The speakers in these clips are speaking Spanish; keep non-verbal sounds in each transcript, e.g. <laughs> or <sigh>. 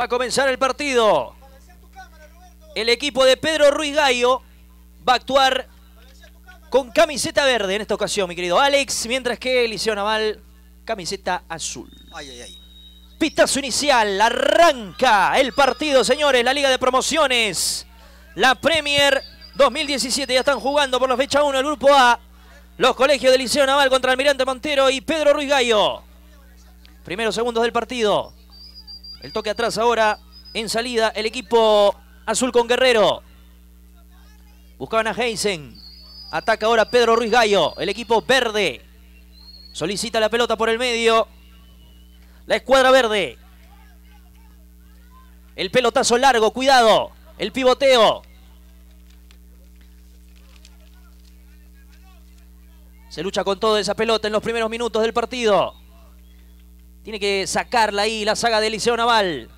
Va a comenzar el partido. El equipo de Pedro Ruiz Gallo va a actuar con camiseta verde en esta ocasión, mi querido Alex, mientras que Liceo Naval, camiseta azul. Pistazo inicial, arranca el partido, señores, la Liga de Promociones, la Premier 2017, ya están jugando por la fecha 1 el Grupo A, los colegios de Liceo Naval contra Almirante Montero y Pedro Ruiz Gallo. Primeros segundos del partido. El toque atrás ahora en salida el equipo azul con Guerrero. Buscaban a Heisen. Ataca ahora Pedro Ruiz Gallo. El equipo verde. Solicita la pelota por el medio. La escuadra verde. El pelotazo largo. Cuidado. El pivoteo. Se lucha con toda esa pelota en los primeros minutos del partido. Tiene que sacarla ahí la saga de Liceo Naval.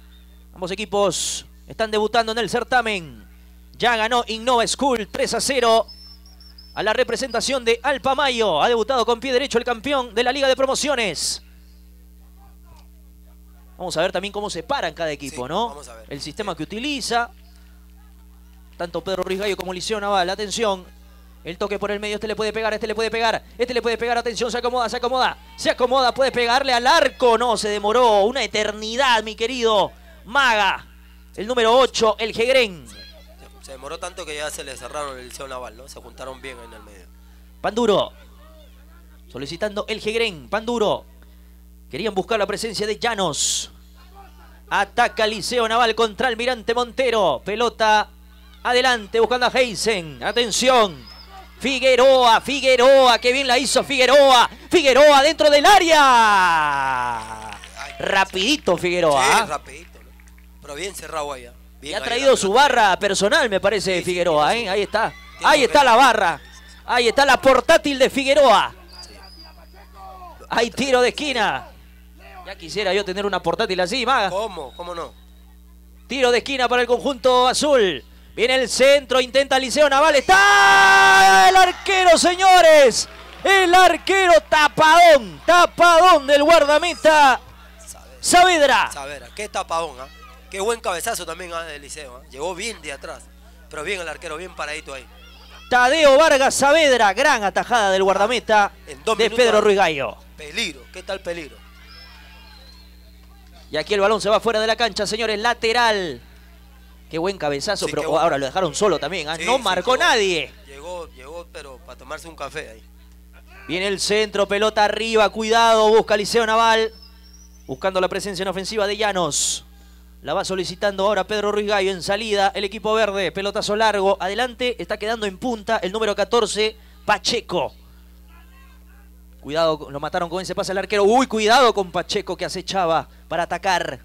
Ambos equipos están debutando en el certamen. Ya ganó Innova School 3 a 0 a la representación de Alpamayo. Ha debutado con pie derecho el campeón de la Liga de Promociones. Vamos a ver también cómo se paran cada equipo, ¿no? El sistema que utiliza. Tanto Pedro Ruiz Gallo como Liceo Naval. Atención, el toque por el medio, este le puede pegar, este le puede pegar, este le puede pegar, atención, se acomoda, se acomoda, se acomoda, puede pegarle al arco, no, se demoró, una eternidad, mi querido Maga, el número 8, el Gegren. Se, demoró tanto que ya se le cerraron el Liceo Naval, ¿no? Se juntaron bien en el medio. Panduro, solicitando el Jegren, Panduro, querían buscar la presencia de Llanos. Ataca Liceo Naval contra Almirante Montero, pelota adelante buscando a Heisen, atención. Figueroa, Figueroa, qué bien la hizo Figueroa. Figueroa dentro del área. rapidito Figueroa. Sí, ¿ah? rapidito. Pero bien cerrado allá. ha traído su barra personal, me parece, Figueroa. ¿eh? Ahí está. Ahí está la barra. Ahí está la portátil de Figueroa. Hay tiro de esquina. Ya quisiera yo tener una portátil así, Maga. ¿Cómo? ¿Cómo no? Tiro de esquina para el conjunto azul. Viene el centro, intenta Liceo Naval. ¡Está el arquero, señores! El arquero tapadón, tapadón del guardameta Saavedra. Saavedra, qué tapadón, ¿eh? qué buen cabezazo también ¿ah? de del Liceo. ¿ah? Llegó bien de atrás, pero bien el arquero, bien paradito ahí. Tadeo Vargas Saavedra, gran atajada del guardameta en de Pedro Ruiz Peligro, ¿qué tal peligro? Y aquí el balón se va fuera de la cancha, señores, lateral. Qué buen cabezazo, pero ahora lo dejaron solo también. ¿ah? no marcó nadie. Llegó, llegó, pero para tomarse un café ahí. Viene el centro, pelota arriba, cuidado, busca Liceo Naval. Buscando la presencia en ofensiva de Llanos. La va solicitando ahora Pedro Ruiz Gallo en salida. El equipo verde, pelotazo largo. Adelante, está quedando en punta el número 14, Pacheco. Cuidado, lo mataron con ese pase al arquero. Uy, cuidado con Pacheco que acechaba para atacar.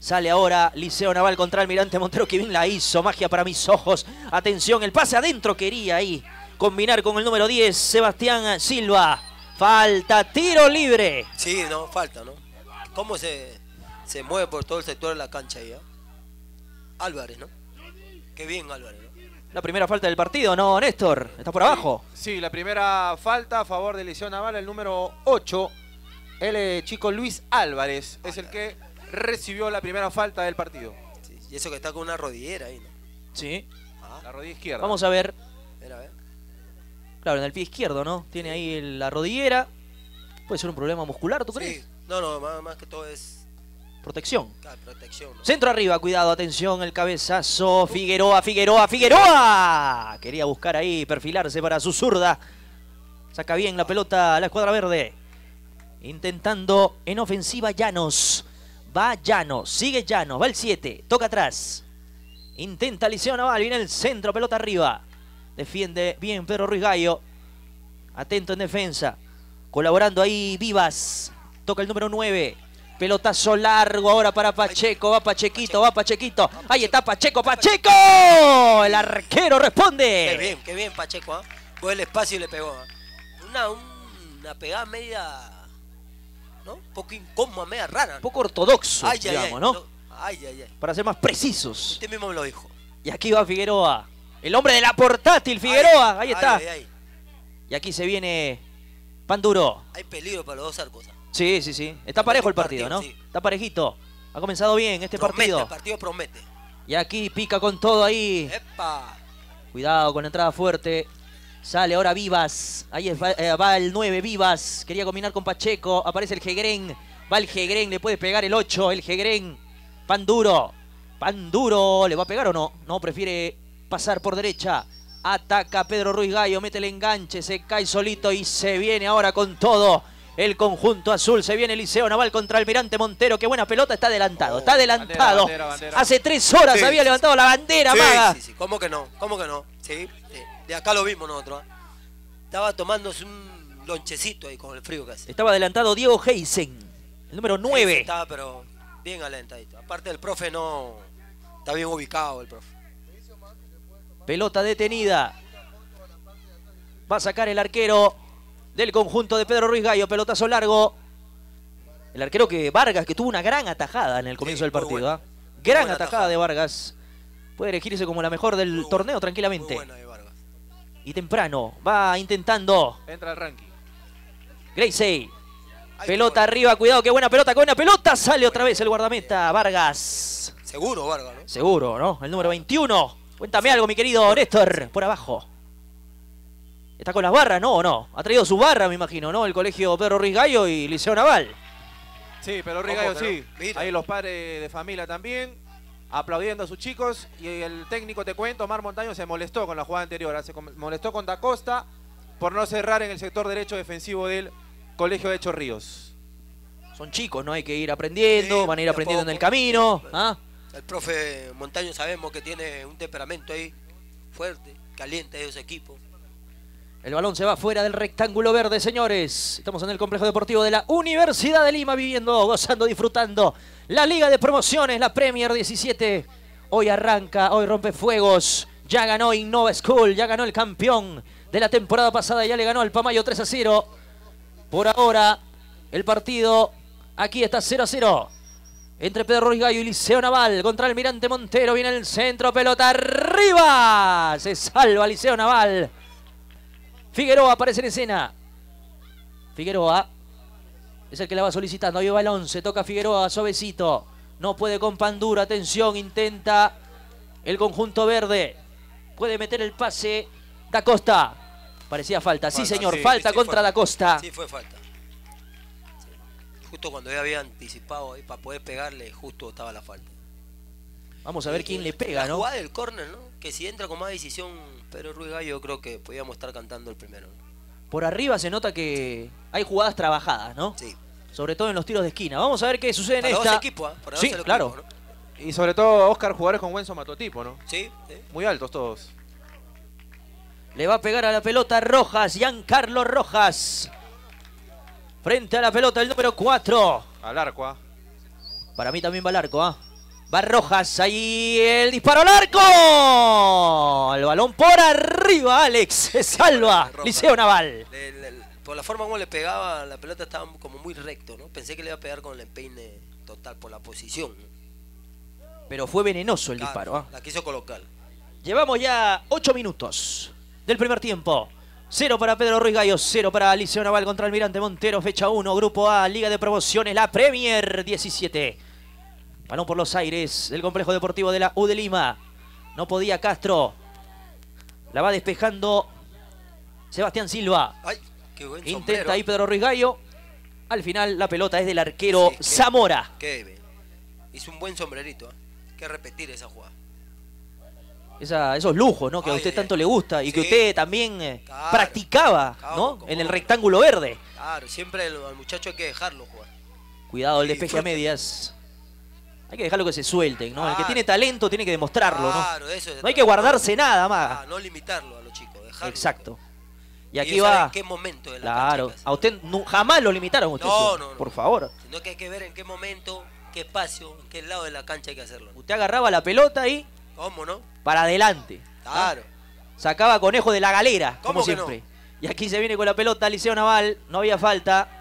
Sale ahora Liceo Naval contra Almirante Montero. Que bien la hizo. Magia para mis ojos. Atención, el pase adentro quería ahí. Combinar con el número 10, Sebastián Silva. Falta, tiro libre. Sí, no, falta, ¿no? ¿Cómo se, mueve por todo el sector de la cancha ahí. Ah? Álvarez, ¿no? Qué bien Álvarez, La primera falta del partido, ¿no, Néstor? Está por abajo. Sí, la primera falta a favor de Liceo Naval, el número 8. El eh, chico Luis Álvarez es el que recibió la primera falta del partido. y eso que está con una rodillera ahí, ¿no? Sí. Ah. La rodilla izquierda. Vamos a ver. Claro, en el pie izquierdo, ¿no? Tiene ahí la rodillera. Puede ser un problema muscular, ¿tú crees? Sí. No, no, más, que todo es Protección. Centro arriba, cuidado, atención, el cabezazo. Figueroa, Figueroa, Figueroa. Quería buscar ahí, perfilarse para su zurda. Saca bien la pelota a la escuadra verde. Intentando en ofensiva Llanos. Va Llano, sigue Llano, va el 7, toca atrás. Intenta Liceo Naval, viene el centro, pelota arriba. Defiende bien Pedro Ruiz Gallo. Atento en defensa. Colaborando ahí Vivas. Toca el número 9. Pelotazo largo ahora para Pacheco. Va Pachequito, va Pachequito. Ahí está Pacheco, Pacheco. El arquero responde. Qué bien, qué bien Pacheco. ¿ah? Fue el espacio y le pegó. ¿ah? Una, una pegada media ¿no? Un poco incómodo, media rara. poco ortodoxo, digamos, ¿no? Para ser más precisos. Este mismo lo dijo. Y aquí va Figueroa. El hombre de la portátil, Figueroa. ahí está. Y aquí se viene Panduro. Hay peligro para los dos arcos. Sí, sí, sí. Está parejo el partido, ¿no? Está parejito. Ha comenzado bien este partido. El partido promete. Y aquí pica con todo ahí. Epa. Cuidado con la entrada fuerte. Sale ahora Vivas. Ahí eh, va, el 9, Vivas. Quería combinar con Pacheco. Aparece el Gegren. Va el Gegren. Le puede pegar el 8. El Gegren. Pan duro. Pan duro. ¿Le va a pegar o no? No, prefiere pasar por derecha. Ataca Pedro Ruiz Gallo. Mete el enganche. Se cae solito y se viene ahora con todo. El conjunto azul se viene Liceo Naval contra Almirante Montero. Qué buena pelota, está adelantado, está oh, adelantado. Hace tres horas había levantado la bandera, sí, Maga. Sí, ¿Cómo que no? ¿Cómo que no? sí. De acá lo vimos nosotros. ¿eh? Estaba tomándose un lonchecito ahí con el frío que Estaba adelantado Diego Heisen, el número 9. estaba, pero bien alentadito. Aparte, el profe no. Está bien ubicado el profe. Pelota detenida. Va a sacar el arquero del conjunto de Pedro Ruiz Gallo. Pelotazo largo. El arquero que Vargas, que tuvo una gran atajada en el comienzo del partido. ¿ah? Gran atajada, de Vargas. Puede elegirse como la mejor del torneo tranquilamente y temprano. Va intentando. Entra el ranking. Gracey Pelota arriba, cuidado, qué buena pelota, qué buena pelota. Sale otra vez el guardameta Vargas. Seguro, Vargas, ¿no? Seguro, ¿no? El número 21. Cuéntame algo, mi querido Néstor, por abajo. ¿Está con las barras? No, o no. Ha traído su barra, me imagino, ¿no? El colegio Pedro Ruiz Gallo y Liceo Naval. Sí, Pedro Ruiz Gallo sí. Ahí los padres de familia también aplaudiendo a sus chicos y el técnico, te cuento, Omar Montaño se molestó con la jugada anterior, ¿ah? se molestó con Da Costa por no cerrar en el sector derecho defensivo del Colegio de Chorríos. Son chicos, ¿no? Hay que ir aprendiendo, van a ir aprendiendo en el camino. ¿ah? El profe Montaño sabemos que tiene un temperamento ahí fuerte, caliente de ese equipo. El balón se va fuera del rectángulo verde, señores. Estamos en el complejo deportivo de la Universidad de Lima, viviendo, gozando, disfrutando la Liga de Promociones, la Premier 17. Hoy arranca, hoy rompe fuegos. Ya ganó Innova School, ya ganó el campeón de la temporada pasada, ya le ganó al Pamayo 3 a 0. Por ahora, el partido aquí está 0 a 0. Entre Pedro Ruiz Gallo y Liceo Naval contra Almirante Montero. Viene el centro, pelota arriba. Se salva Liceo Naval. Figueroa aparece en escena. Figueroa es el que la va solicitando. Ahí va el once, Toca Figueroa, suavecito. No puede con Pandura. Atención, intenta el conjunto verde. Puede meter el pase. Da Costa. Parecía falta. sí, señor. falta contra Da Costa. Sí, fue falta. Justo cuando ya había anticipado ahí eh, para poder pegarle, justo estaba la falta. Vamos a ver eh, quién eh, le pega, ¿no? va del córner, ¿no? Que si entra con más decisión Pedro Ruiz Gallo, creo que podíamos estar cantando el primero por arriba se nota que hay jugadas trabajadas, ¿no? Sí. Sobre todo en los tiros de esquina. Vamos a ver qué sucede en esta. ¿eh? Dos sí, claro. Y sobre todo, Oscar, jugadores con buen somatotipo, ¿no? Sí, Muy altos todos. Le va a pegar a la pelota Rojas, Giancarlo Rojas. Frente a la pelota el número 4. Al arco, ¿ah? Para mí también va al arco, ¿ah? Barrojas, ahí el disparo al arco. El balón por arriba, Alex. <laughs> Se salva. Liceo Naval. por la forma como le pegaba, la pelota estaba como muy recto, ¿no? Pensé que le iba a pegar con el empeine total por la posición. Pero fue venenoso el disparo. ¿ah? La quiso colocar. Llevamos ya 8 minutos del primer tiempo. Cero para Pedro Ruiz Gallo, cero para Liceo Naval contra Almirante Montero, fecha 1, Grupo A, Liga de Promociones, la Premier 17. Balón por los aires del complejo deportivo de la U de Lima. No podía Castro. La va despejando Sebastián Silva. Intenta ahí Pedro Ruiz Gallo. Al final la pelota es del arquero Zamora. Qué Hizo un buen sombrerito. que repetir esa jugada. esos lujos ¿no? que a usted eh. tanto le gusta y que usted también eh, practicaba ¿no? en el rectángulo verde. Claro, siempre al muchacho hay que dejarlo jugar. Cuidado, el despeje a medias. Hay que dejarlo que se suelten, ¿no? El que tiene talento tiene que demostrarlo, claro, ¿no? Eso no hay que guardarse nada, más. Ah, no limitarlo a los chicos, dejarlo. Exacto. Y aquí va. ¿En qué momento de la Claro, a usted jamás lo limitaron, usted. No, no, Por favor. Sino que hay que ver en qué momento, qué espacio, en qué lado de la cancha hay que hacerlo. Usted agarraba la pelota y. ¿Cómo no? Para adelante. Claro. Sacaba conejo de la galera, como siempre. Y aquí se viene con la pelota Liceo Naval, no había falta.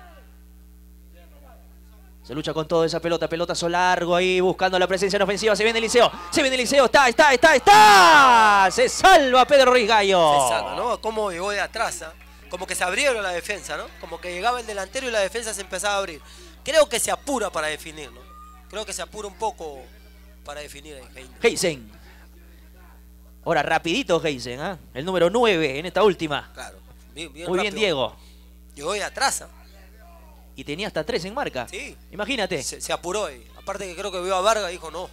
Se lucha con toda esa pelota, pelotazo largo ahí, buscando la presencia en ofensiva. Se viene el liceo, se viene el liceo, está, está, está, está. Se salva Pedro Gallo. Se salva, ¿no? Como llegó de atrás, ¿ah? como que se abrieron la defensa, ¿no? Como que llegaba el delantero y la defensa se empezaba a abrir. Creo que se apura para definir, ¿no? Creo que se apura un poco para definir Heisen. Ahora, rapidito Heisen, ¿ah? El número 9 en esta última. Claro. Muy bien, Diego. Llegó de atrás, ¿ah? y tenía hasta tres en marca. Sí. Imagínate. Se, apuró. aparte que creo que vio a Vargas dijo no.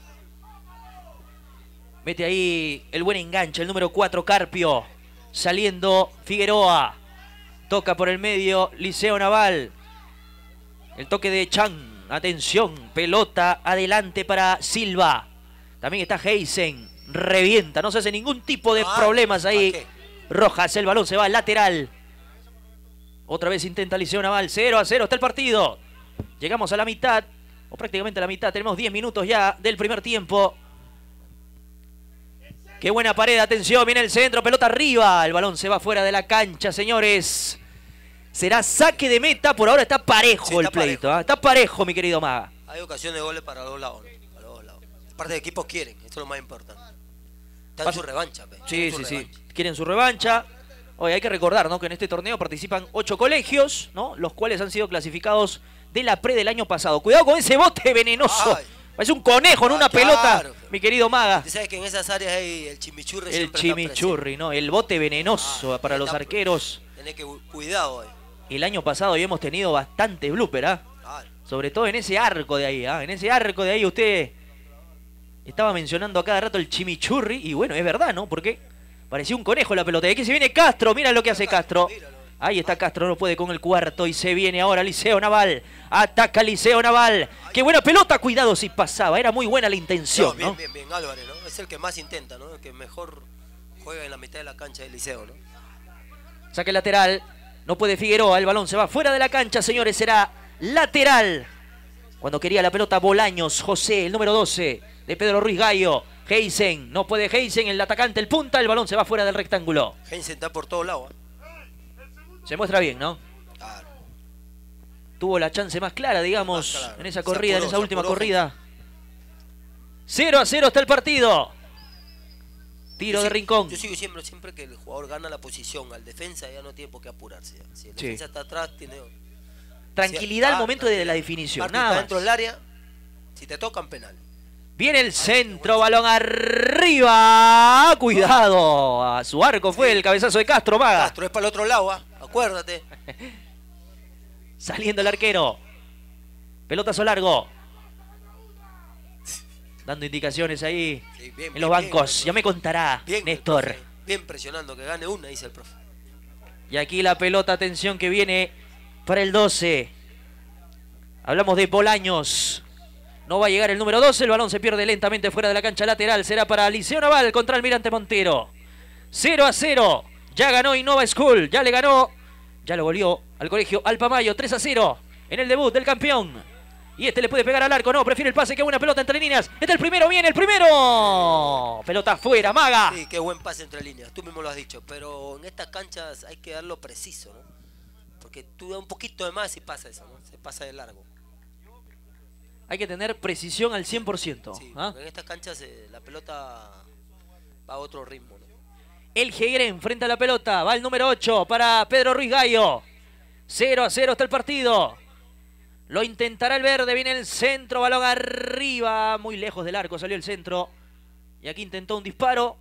Mete ahí el buen enganche, el número 4, Carpio. Saliendo Figueroa. Toca por el medio Liceo Naval. El toque de Chan. Atención, pelota adelante para Silva. También está Heisen. Revienta, no se hace ningún tipo de problemas ahí. Rojas, el balón se va al lateral. Otra vez intenta Liceo Naval. 0 a 0 está el partido. Llegamos a la mitad, o prácticamente a la mitad. Tenemos 10 minutos ya del primer tiempo. Qué buena pared, atención, viene el centro, pelota arriba. El balón se va fuera de la cancha, señores. Será saque de meta, por ahora está parejo el pleito. ¿ah? Está parejo, mi querido Maga. Hay ocasión de goles para los dos lados. Parte de equipos quieren, esto es lo más importante. Está en su revancha. Sí, sí, sí. Quieren su revancha. Oye, hay que recordar ¿no? que en este torneo participan ocho colegios, ¿no? los cuales han sido clasificados de la pre del año pasado. Cuidado con ese bote venenoso. Es un conejo en ah, una pelota, mi querido Maga. sabes que en esas áreas hay el chimichurri. El chimichurri, ¿no? El bote venenoso ah, para los arqueros. Tenés que cuidado. Eh. El año pasado ya hemos tenido bastante blooper, ¿ah? Sobre todo en ese arco de ahí, ¿ah? En ese arco de ahí usted estaba mencionando a cada rato el chimichurri. Y bueno, es verdad, ¿no? Porque parecía un conejo la pelota. Y aquí se viene Castro. Mira lo que hace Castro. Ahí está Castro, no puede con el cuarto y se viene ahora Liceo Naval. Ataca Liceo Naval. Qué buena pelota, cuidado si pasaba. Era muy buena la intención. No, bien, bien, bien, Álvarez, Es el que más intenta, El que mejor juega en la mitad de la cancha de Liceo, Saque lateral. No puede Figueroa. El balón se va fuera de la cancha, señores. Será lateral. Cuando quería la pelota Bolaños, José, el número 12 de Pedro Ruiz Gallo. Heisen, no puede Heisen, el atacante, el punta, el balón se va fuera del rectángulo. Heisen está por todos lados. ¿eh? Se muestra bien, ¿no? Tuvo la chance más clara, digamos, en esa corrida, en esa última corrida. 0 a 0 está el partido. Tiro de rincón. Yo sigo siempre, siempre que el jugador gana la posición, al defensa ya no tiene por qué apurarse. Si el defensa está atrás, tiene... Tranquilidad al momento de la definición. dentro del área, si te tocan, penal. Viene el centro, balón arriba. Cuidado. A su arco fue el cabezazo de Castro, Maga. Castro es para el otro lado, ¿ah? acuérdate. <laughs> Saliendo el arquero. Pelotazo largo. Dando indicaciones ahí en los bancos. ya me contará Néstor. Bien presionando, que gane una, dice el profe. Y aquí la pelota, atención, que viene para el 12. Hablamos de Bolaños. No va a llegar el número 12. El balón se pierde lentamente fuera de la cancha lateral. Será para Liceo Naval contra Almirante Montero. 0 a 0. Ya ganó Innova School. Ya le ganó. Ya lo volvió al colegio Alpamayo. 3 a 0 en el debut del campeón. Y este le puede pegar al arco. No, prefiere el pase que una pelota entre líneas. Este el primero. Viene el primero. Pelota fuera. Maga. Sí, qué buen pase entre líneas. Tú mismo lo has dicho. Pero en estas canchas hay que darlo preciso, ¿no? Porque tú da un poquito de más y pasa eso, Se pasa de largo hay que tener precisión al 100%. ¿ah? En estas canchas eh, la pelota va a otro ritmo. ¿no? El Jeger enfrenta la pelota. Va el número 8 para Pedro Ruiz Gallo. 0 a 0 está el partido. Lo intentará el verde. Viene el centro. Balón arriba. Muy lejos del arco salió el centro. Y aquí intentó un disparo.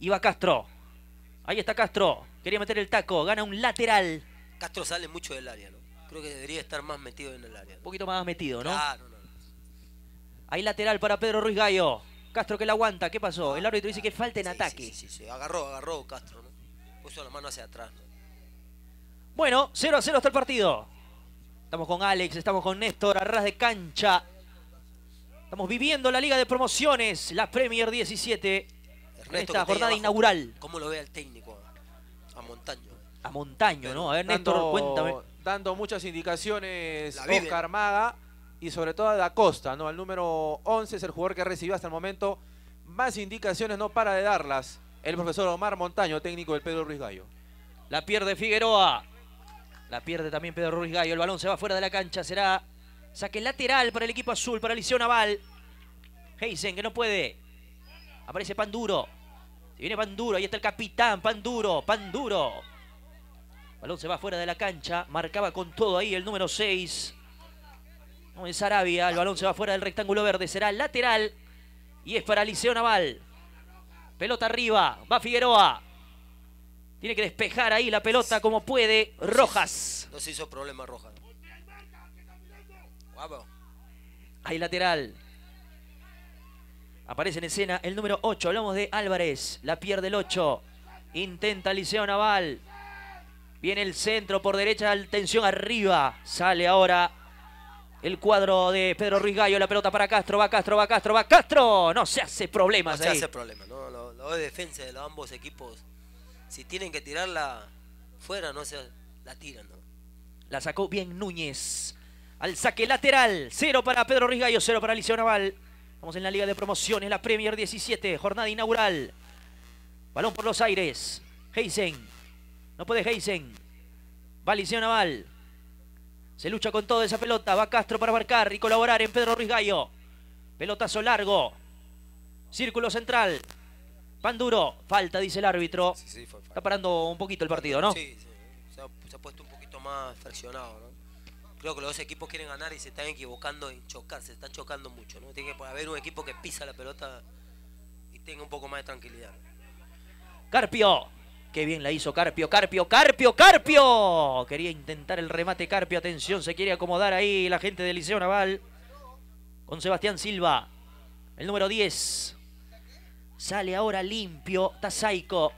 Y va Castro. Ahí está Castro. Quería meter el taco. Gana un lateral. Castro sale mucho del área, ¿no? Creo que debería estar más metido en el área. Un poquito más metido, ¿no? Claro, Ahí lateral para Pedro Ruiz Gallo. Castro que la aguanta. ¿Qué pasó? El árbitro dice que falta en ataque. Sí, sí, sí, Agarró, agarró Castro. Puso la mano hacia atrás. Bueno, 0 a 0 está el partido. Estamos con Alex, estamos con Néstor, Arras de cancha. Estamos viviendo la Liga de Promociones, la Premier 17. Ernesto, jornada inaugural. ¿Cómo lo ve el técnico? A Montaño. A Montaño, ¿no? A ver, Néstor, cuéntame. Dando muchas indicaciones, Oscar Armada y sobre todo a Da Costa, ¿no? Al número 11 es el jugador que recibió hasta el momento más indicaciones, no para de darlas. El profesor Omar Montaño, técnico del Pedro Ruiz Gallo. La pierde Figueroa. La pierde también Pedro Ruiz Gallo. El balón se va fuera de la cancha. Será saque lateral para el equipo azul, para Liceo Naval. Heisen que no puede. Aparece Panduro. Se viene Panduro. Ahí está el capitán. Panduro. Panduro. Balón se va fuera de la cancha. Marcaba con todo ahí el número 6 en Arabia. El balón se va fuera del rectángulo verde. Será lateral. Y es para Liceo Naval. Pelota arriba. Va Figueroa. Tiene que despejar ahí la pelota como puede. Rojas. No se hizo problema Rojas. Guapo. Hay lateral. Aparece en escena el número 8. Hablamos de Álvarez. La pierde el 8. Intenta Liceo Naval. Viene el centro por derecha. Tensión arriba. Sale ahora el cuadro de Pedro Ruiz Gallo, la pelota para Castro, va Castro, va Castro, va Castro. No se hace problemas no se hace problema, ¿no? La defensa de los ambos equipos, si tienen que tirarla fuera, no se la tiran, ¿no? La sacó bien Núñez. Al saque lateral, cero para Pedro Ruiz Gallo, cero para Liceo Naval. Vamos en la Liga de Promociones, la Premier 17, jornada inaugural. Balón por los aires. Heisen. No puede Heisen. Va Liceo Naval. Se lucha con toda esa pelota. Va Castro para marcar y colaborar en Pedro Ruiz Gallo. Pelotazo largo. Círculo central. Pan duro. Falta, dice el árbitro. Está parando un poquito el partido, ¿no? Sí, Se ha, puesto un poquito más fraccionado, creo que los dos equipos quieren ganar y se están equivocando en chocar, se están chocando mucho, ¿no? Tiene que haber un equipo que pisa la pelota y tenga un poco más de tranquilidad. Carpio Qué bien la hizo Carpio, Carpio, Carpio, Carpio. Quería intentar el remate Carpio. Atención, se quiere acomodar ahí la gente del Liceo Naval. Con Sebastián Silva, el número 10. Sale ahora limpio Saico.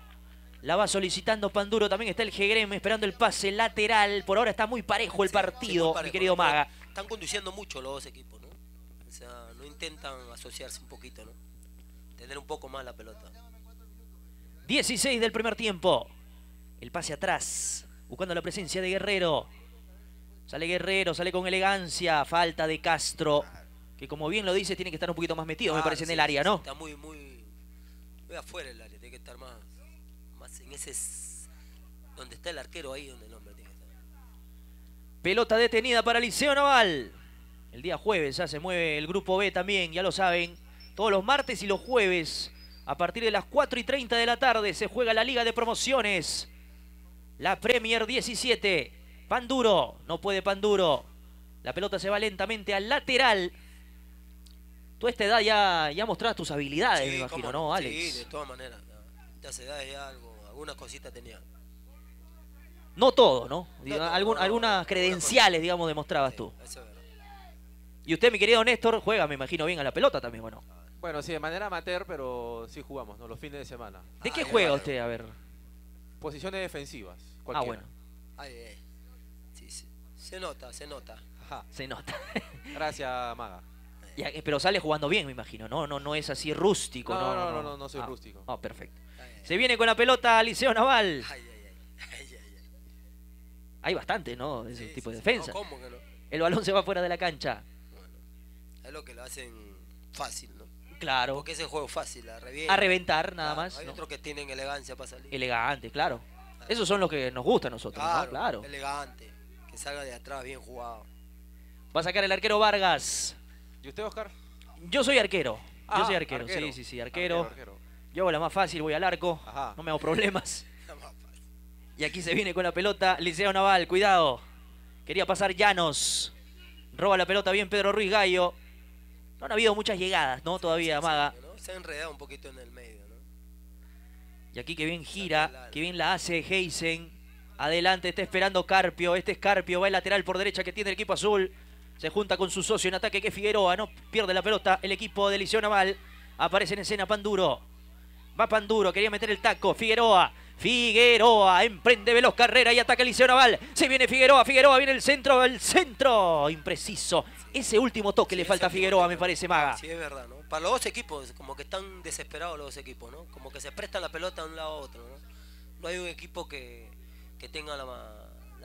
La va solicitando Panduro. También está el Jegrem esperando el pase lateral. Por ahora está muy parejo el partido, mi querido Maga. Están conduciendo mucho los dos equipos, ¿no? O sea, no intentan asociarse un poquito, ¿no? Tener un poco más la pelota. 16 del primer tiempo. El pase atrás, buscando la presencia de Guerrero. Sale Guerrero, sale con elegancia. Falta de Castro, que como bien lo dice, tiene que estar un poquito más metido, me ah, parece, en el área, ¿no? Está muy, muy, muy afuera el área, tiene que estar más, más en ese... Donde está el arquero, ahí donde el hombre tiene que estar. Pelota detenida para Liceo Naval. El día jueves ya se mueve el grupo B también, ya lo saben. Todos los martes y los jueves a partir de las 4 y 30 de la tarde se juega la Liga de Promociones. La Premier 17. Panduro. No puede Panduro. La pelota se va lentamente al lateral. Tú a esta edad ya, ya mostrabas tus habilidades, me imagino, ¿no, Alex? Sí, de todas maneras. Ya se edad algo, algunas cositas tenía. No todo, ¿no? algunas credenciales, digamos, demostrabas tú. Y usted, mi querido Néstor, juega, me imagino, bien a la pelota también, bueno. Bueno, sí, de manera amateur, pero sí jugamos, ¿no? Los fines de semana. ¿De qué ah, juega usted? A ver. Posiciones defensivas. Ah, bueno. Ay, eh. Sí, Se nota, se nota. Ajá. Se nota. <laughs> Gracias, Maga. pero sale jugando bien, me imagino, ¿no? No, no es así rústico. No, no, no, no, no, soy ah. rústico. Ah, perfecto. se viene con la pelota Liceo Naval. Ay, ay, ay. Hay bastante, ¿no? Ese tipo de defensa. ¿cómo que El balón se va fuera de la cancha. Bueno, es lo que lo hacen fácil, ¿no? Claro. Porque ese juego fácil, a reventar. nada más. Hay otros que tienen elegancia para salir. Elegante, claro. Esos son los que nos gusta a nosotros, claro, Elegante, que salga de atrás bien jugado. Va a sacar el arquero Vargas. ¿Y usted, Oscar? Yo soy arquero. Yo ah, soy arquero. sí, sí, sí, ah, arquero. Yo hago la más fácil, voy al arco, no me hago problemas. <laughs> y aquí se viene con la pelota Liceo Naval, cuidado. Quería pasar Llanos. Roba la pelota bien Pedro Ruiz Gallo. No han habido muchas llegadas, ¿no? Todavía, Maga. Se ha enredado un poquito en el medio, ¿no? Y aquí que bien gira, que bien la hace Heisen. Adelante, está esperando Carpio. Este es Carpio, va el lateral por derecha que tiene el equipo azul. Se junta con su socio en ataque que es Figueroa, no pierde la pelota. El equipo de Liceo Naval aparece en escena Panduro. Va Panduro, quería meter el taco. Figueroa Figueroa emprende veloz carrera y ataca Liceo Naval. Se viene Figueroa, Figueroa viene el centro, el centro. Impreciso. Ese último toque le falta a Figueroa, me parece, Maga. Sí, es verdad, ¿no? Para los dos equipos, como que están desesperados los dos equipos, ¿no? Como que se presta la pelota de un lado a otro, ¿no? No hay un equipo que, tenga la,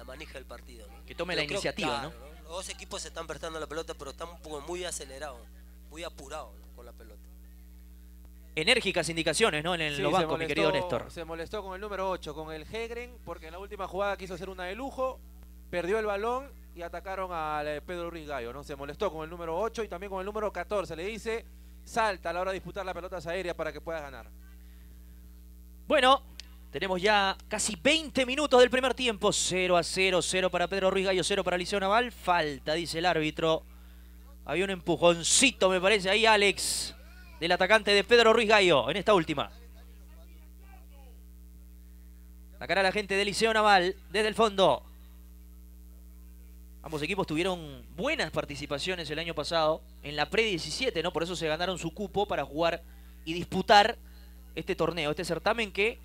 manija del partido, ¿no? Que tome la iniciativa, ¿no? Los dos equipos se están prestando la pelota, pero están poco muy acelerados, muy apurados con la pelota enérgicas indicaciones ¿no? en el sí, los mi querido Néstor. Se molestó con el número 8, con el Hegren, porque en la última jugada quiso hacer una de lujo, perdió el balón y atacaron a eh, Pedro Ruiz Gallo. ¿no? Se molestó con el número 8 y también con el número 14. Le dice, salta a la hora de disputar las pelotas aéreas para que puedas ganar. Bueno, tenemos ya casi 20 minutos del primer tiempo. 0 a 0, 0 para Pedro Ruiz Gallo, 0 para Liceo Naval. Falta, dice el árbitro. Había un empujoncito, me parece, ahí Alex del atacante de Pedro Ruiz Gallo en esta última. Sacará la gente del Liceo Naval desde el fondo. Ambos equipos tuvieron buenas participaciones el año pasado en la pre-17, ¿no? Por eso se ganaron su cupo para jugar y disputar este torneo, este certamen que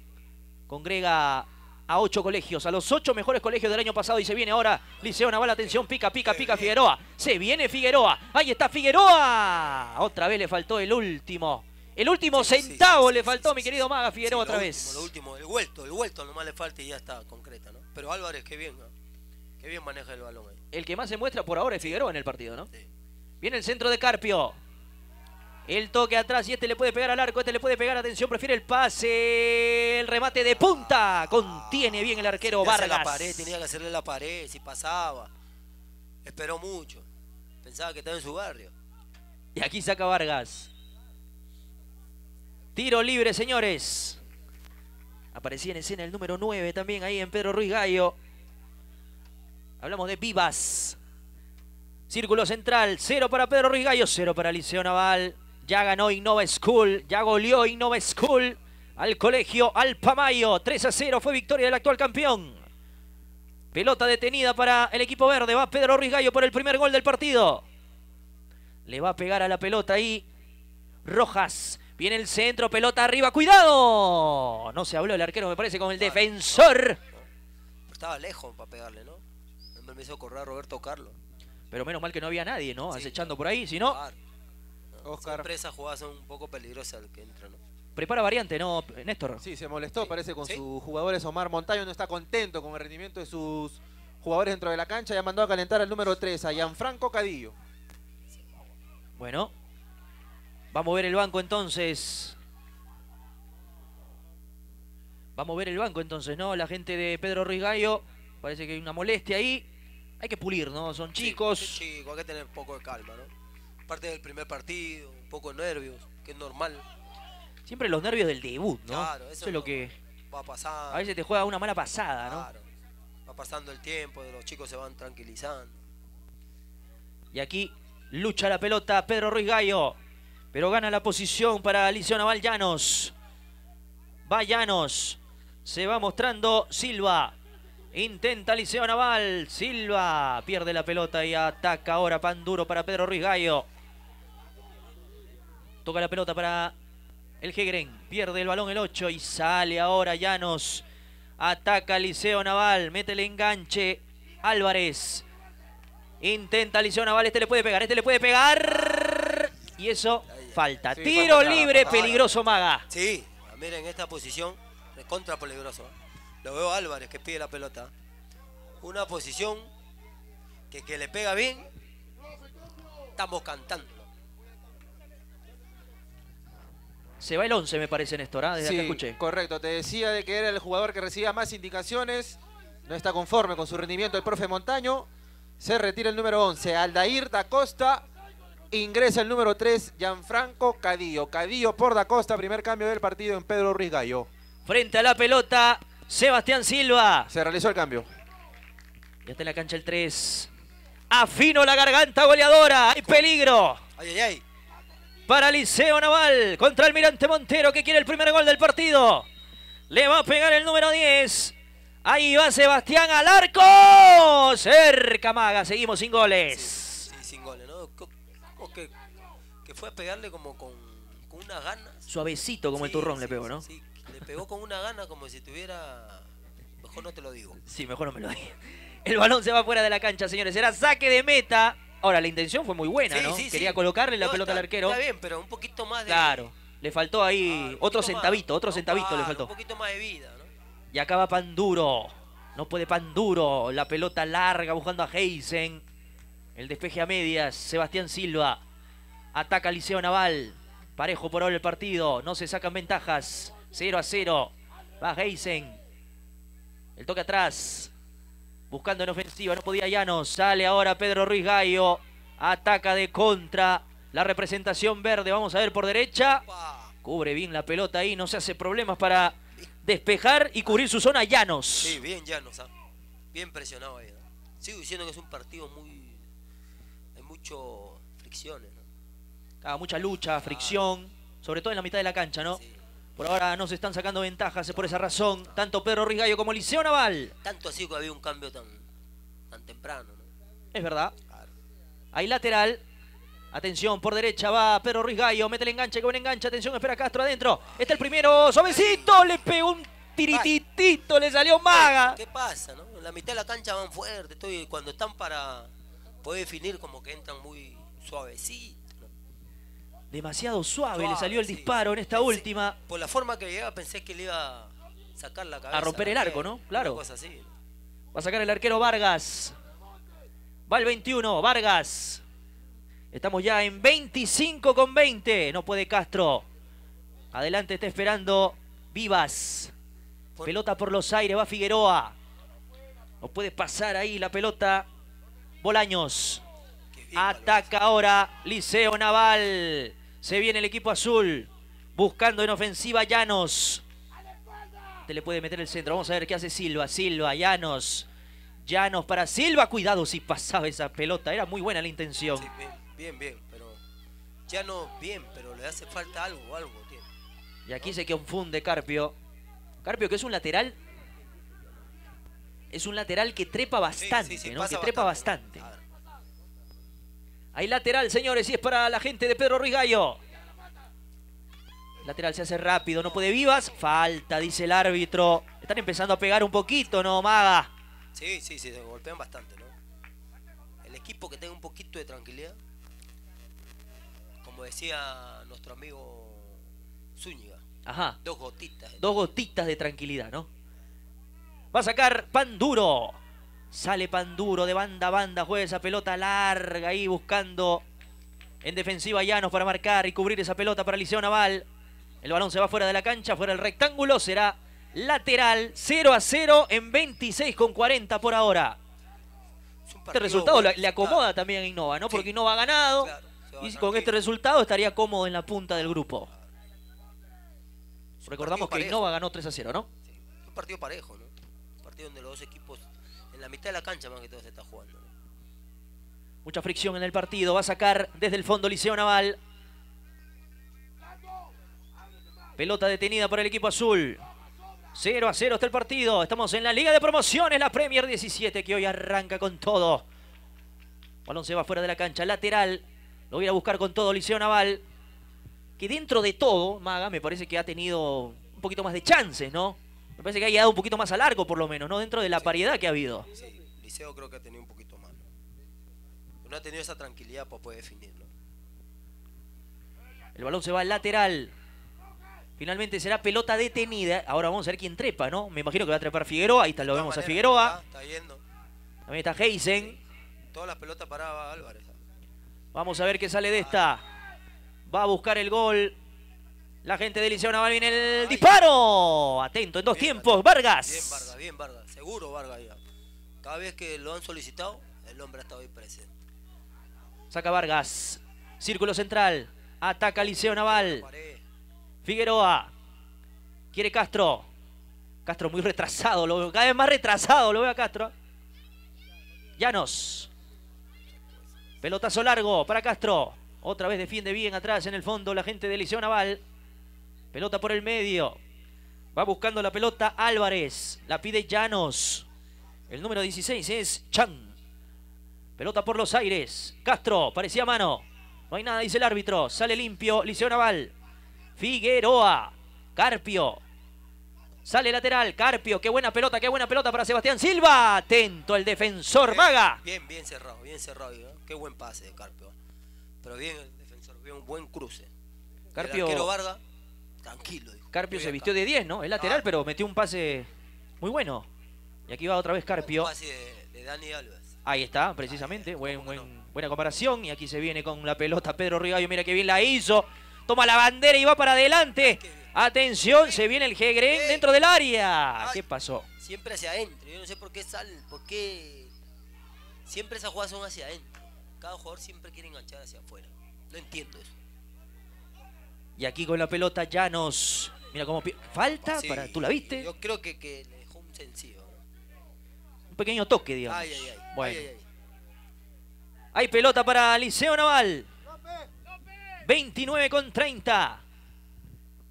congrega a ocho colegios, a los ocho mejores colegios del año pasado y se viene ahora Liceo Naval, atención, pica, pica, pica Figueroa, se viene Figueroa, ahí está Figueroa, otra vez le faltó el último, el último centavo le faltó mi querido Maga Figueroa otra vez. último, el vuelto, el vuelto nomás le falta y ya está concreta, ¿no? Pero Álvarez, qué bien, qué bien maneja el balón El que más se muestra por ahora es Figueroa en el partido, ¿no? Viene el centro de Carpio, el toque atrás y este le puede pegar al arco, este le puede pegar, atención, prefiere el pase, el remate de punta, contiene bien el arquero Vargas. pared, tenía que hacerle la pared, si pasaba, esperó mucho, pensaba que estaba en su barrio. Y aquí saca Vargas. Tiro libre, señores. Aparecía en escena el número 9 también ahí en Pedro Ruiz Gallo. Hablamos de Vivas. Círculo central, cero para Pedro Ruiz Gallo, cero para Liceo Naval. Ya ganó Innova School, ya goleó Innova School al colegio Alpamayo. 3 a 0 fue victoria del actual campeón. Pelota detenida para el equipo verde. Va Pedro Ruiz Gallo por el primer gol del partido. Le va a pegar a la pelota ahí. Rojas. Viene el centro, pelota arriba. ¡Cuidado! No se habló el arquero, me parece, con el defensor. Estaba lejos para pegarle, ¿no? Me hizo correr Roberto Carlos. Pero menos mal que no había nadie, ¿no? Acechando por ahí, si no... Oscar. Siempre jugadas son un poco peligrosas el que entra, Prepara variante, ¿no, Néstor? Sí, se molestó, parece, con sus jugadores. Omar Montaño no está contento con el rendimiento de sus jugadores dentro de la cancha. Ya mandó a calentar al número 3, a Gianfranco Cadillo. Bueno, Vamos a ver el banco entonces. Vamos a ver el banco entonces, ¿no? La gente de Pedro Ruiz Gallo. Parece que hay una molestia ahí. Hay que pulir, ¿no? Son chicos. Sí, chicos, hay que tener poco de calma, ¿no? parte del primer partido, un poco nervios, que es normal. Siempre los nervios del debut, ¿no? Claro, eso, es lo que va pasando. A veces te juega una mala pasada, claro. ¿no? Va pasando el tiempo, los chicos se van tranquilizando. Y aquí lucha la pelota Pedro Ruiz Gallo, pero gana la posición para Alicia Naval Llanos. Va Llanos, se va mostrando Silva. Intenta Liceo Naval, Silva pierde la pelota y ataca ahora pan duro para Pedro Ruiz Gallo. Toca la pelota para el Gegren. Pierde el balón el 8 y sale ahora Llanos. Ataca Liceo Naval. Mete el enganche. Álvarez. Intenta Liceo Naval. Este le puede pegar. Este le puede pegar. Y eso falta. Tiro libre. peligroso Maga. Sí. Miren esta posición. de contra peligroso. ¿eh? Lo veo Álvarez que pide la pelota. Una posición que, que le pega bien. Estamos cantando. se va el 11, me parece, Néstor, ¿ah? desde sí, escuché. Correcto, te decía de que era el jugador que recibía más indicaciones, no está conforme con su rendimiento el profe Montaño, se retira el número 11, Aldair da Costa, ingresa el número 3, Gianfranco Cadillo. Cadillo por da Costa, primer cambio del partido en Pedro Ruiz Gallo. Frente a la pelota, Sebastián Silva. Se realizó el cambio. Ya está en la cancha el 3. Afino la garganta goleadora, hay peligro. Ay, ay, ay para Liceo Naval contra Almirante Montero que quiere el primer gol del partido. Le va a pegar el número 10. Ahí va Sebastián al arco. Cerca Maga, seguimos sin goles. Sí, sin goles, ¿no? que, fue a pegarle como con, una gana. Suavecito como el turrón le pegó, ¿no? Sí, le pegó con una gana como si tuviera... Mejor no te lo digo. Sí, mejor no me lo digo. El balón se va fuera de la cancha, señores. Era saque de meta. Ahora, la intención fue muy buena, ¿no? Quería colocarle la pelota al arquero. Está bien, pero un poquito más de. Claro, le faltó ahí otro centavito, otro centavito le faltó. Un poquito más de vida, ¿no? Y acaba Panduro. No puede Panduro. La pelota larga buscando a Heisen. El despeje a medias. Sebastián Silva. Ataca Liceo Naval. Parejo por ahora el partido. No se sacan ventajas. 0 a 0. Va Heisen. El toque atrás buscando en ofensiva, no podía Llanos, sale ahora Pedro Ruiz Gallo, ataca de contra, la representación verde, vamos a ver por derecha, cubre bien la pelota ahí, no se hace problemas para despejar y cubrir su zona Llanos. Sí, bien Llanos, ah. bien presionado ahí. Sigo diciendo que es un partido muy, hay mucho fricciones, ¿no? Ah, mucha lucha, fricción, sobre todo en la mitad de la cancha, ¿no? Por ahora no se están sacando ventajas por esa razón, tanto Pedro Gallo como Liceo Naval. Tanto así que había un cambio tan, tan temprano. ¿no? Es verdad. ahí lateral. Atención, por derecha va Pedro Ruiz Gallo. Mete el enganche, que buen enganche. Atención, espera Castro adentro. Está el primero. Suavecito, le pegó un tirititito, le salió maga. ¿Qué pasa? No? la mitad de la cancha van fuerte. Estoy, cuando están para poder definir, como que entran muy suavecito demasiado suave, le salió el disparo en esta última. Por la forma que llegaba pensé que le iba a sacar la cabeza. A romper el arco, ¿no? Claro. Va a sacar el arquero Vargas. Va el 21, Vargas. Estamos ya en 25 con 20. No puede Castro. Adelante está esperando Vivas. Pelota por los aires, va Figueroa. No puede pasar ahí la pelota. Bolaños. Ataca ahora Liceo Naval. Se viene el equipo azul. Buscando en ofensiva Llanos. Te le puede meter el centro. Vamos a ver qué hace Silva. Silva, Llanos. Llanos para Silva. Cuidado si pasaba esa pelota. Era muy buena la intención. bien, bien, Pero Llanos bien, pero le hace falta algo, algo Y aquí se confunde Carpio. Carpio que es un lateral. Es un lateral que trepa bastante, ¿no? Que trepa bastante. Hay lateral, señores, y es para la gente de Pedro Ruiz Gallo. Lateral se hace rápido, no puede vivas. Falta, dice el árbitro. Están empezando a pegar un poquito, ¿no, Maga? Sí, sí, sí, se golpean bastante, ¿no? El equipo que tenga un poquito de tranquilidad. Como decía nuestro amigo Zúñiga. Ajá. Dos gotitas. Dos gotitas de tranquilidad, ¿no? Va a sacar pan duro. Sale Panduro de banda a banda, juega esa pelota larga ahí buscando en defensiva Llanos para marcar y cubrir esa pelota para Liceo Naval. El balón se va fuera de la cancha, fuera del rectángulo, será lateral 0 a 0 en 26 con 40 por ahora. este resultado le, acomoda también a Innova, ¿no? Porque Innova ha ganado y con este resultado estaría cómodo en la punta del grupo. Recordamos que Innova ganó 3 a 0, ¿no? Un partido parejo, ¿no? Un partido donde los dos equipos la mitad de la cancha más que todo se está jugando. Mucha fricción en el partido. Va a sacar desde el fondo Liceo Naval. Pelota detenida por el equipo azul. 0 a 0 está el partido. Estamos en la Liga de Promociones, la Premier 17, que hoy arranca con todo. Balón se va fuera de la cancha, lateral. Lo voy a buscar con todo Liceo Naval. Que dentro de todo, Maga, me parece que ha tenido un poquito más de chances, ¿no? Me parece que ha llegado un poquito más a largo, por lo menos, ¿no? Dentro de la paridad que ha habido. Sí, Liceo creo que ha tenido un poquito más. No, ha tenido esa tranquilidad para pues, poder definirlo El balón se va al lateral. Finalmente será pelota detenida. Ahora vamos a ver quién trepa, ¿no? Me imagino que va a trepar Figueroa. Ahí está, lo vemos a Figueroa. Está, está, yendo. También está Heisen. Todas las pelotas Álvarez. Vamos a ver qué sale de esta. Va a buscar el gol la gente de Liceo Naval viene el disparo. Atento, en dos tiempos, Vargas. Bien, Vargas, bien, Vargas. Seguro, Vargas. Cada vez que lo han solicitado, el hombre ha estado ahí presente. Saca Vargas. Círculo central. Ataca Liceo Naval. Figueroa. Quiere Castro. Castro muy retrasado. cada vez más retrasado lo veo a Castro. Llanos. Pelotazo largo para Castro. Otra vez defiende bien atrás en el fondo la gente de Liceo Naval. Pelota por el medio. Va buscando la pelota Álvarez. La pide Llanos. El número 16 es Chan. Pelota por los aires. Castro, parecía mano. No hay nada, dice el árbitro. Sale limpio Liceo Naval. Figueroa. Carpio. Sale lateral, Carpio, qué buena pelota, qué buena pelota para Sebastián Silva. Atento el defensor Maga. Bien, bien cerrado, bien cerrado. ¿eh? Qué buen pase de Carpio. Pero bien el defensor, un buen cruce. Carpio. Carpio se vistió de 10, ¿no? Es lateral, ah. pero metió un pase muy bueno. Y aquí va otra vez Carpio. Ahí está, ah, precisamente. Buena comparación. Y aquí se viene con la pelota Pedro Rigallo. Mira qué bien la hizo. Toma la bandera y va para adelante. Atención, se viene el Gegren dentro del área. ¿Qué pasó? Siempre hacia adentro. Yo no sé por qué salen, por qué... Siempre esas jugadas son hacia adentro. Cada jugador siempre quiere enganchar hacia afuera. No entiendo eso. Y aquí con la pelota ya nos Mira cómo falta para tú la viste. Yo creo que, le dejó un sencillo. Un pequeño toque, digamos. Ay, Bueno. Hay pelota para Liceo Naval. 29 con 30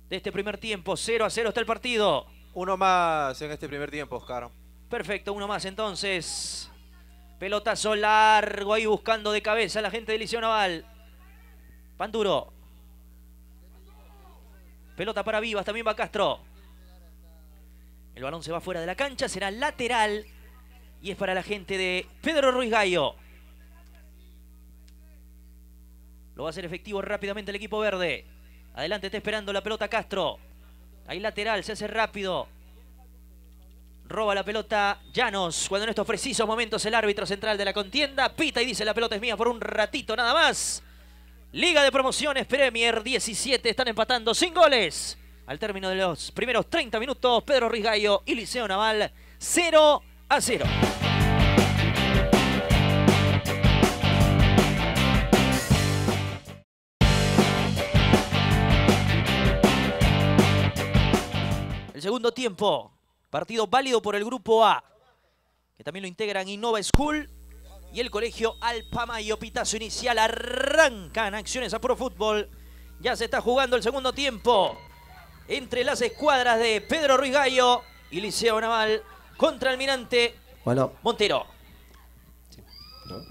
de este primer tiempo. 0 a 0 está el partido. Uno más en este primer tiempo, Oscar. Perfecto, uno más entonces. Pelotazo largo ahí buscando de cabeza la gente de Liceo Naval. Panduro. Pelota para Vivas, también va Castro. El balón se va fuera de la cancha, será lateral y es para la gente de Pedro Ruiz Gallo. Lo va a hacer efectivo rápidamente el equipo verde. Adelante está esperando la pelota Castro. Ahí lateral, se hace rápido. Roba la pelota Llanos. Cuando en estos precisos momentos el árbitro central de la contienda pita y dice la pelota es mía por un ratito nada más. Liga de Promociones Premier 17 están empatando sin goles. Al término de los primeros 30 minutos, Pedro Rizgayo y Liceo Naval 0 a 0. El segundo tiempo, partido válido por el grupo A, que también lo integran Innova School y el colegio Alpama Alpamayo. Pitazo inicial, arrancan acciones a Pro Fútbol. Ya se está jugando el segundo tiempo entre las escuadras de Pedro Ruiz Gallo y Liceo Naval contra Almirante bueno. Montero.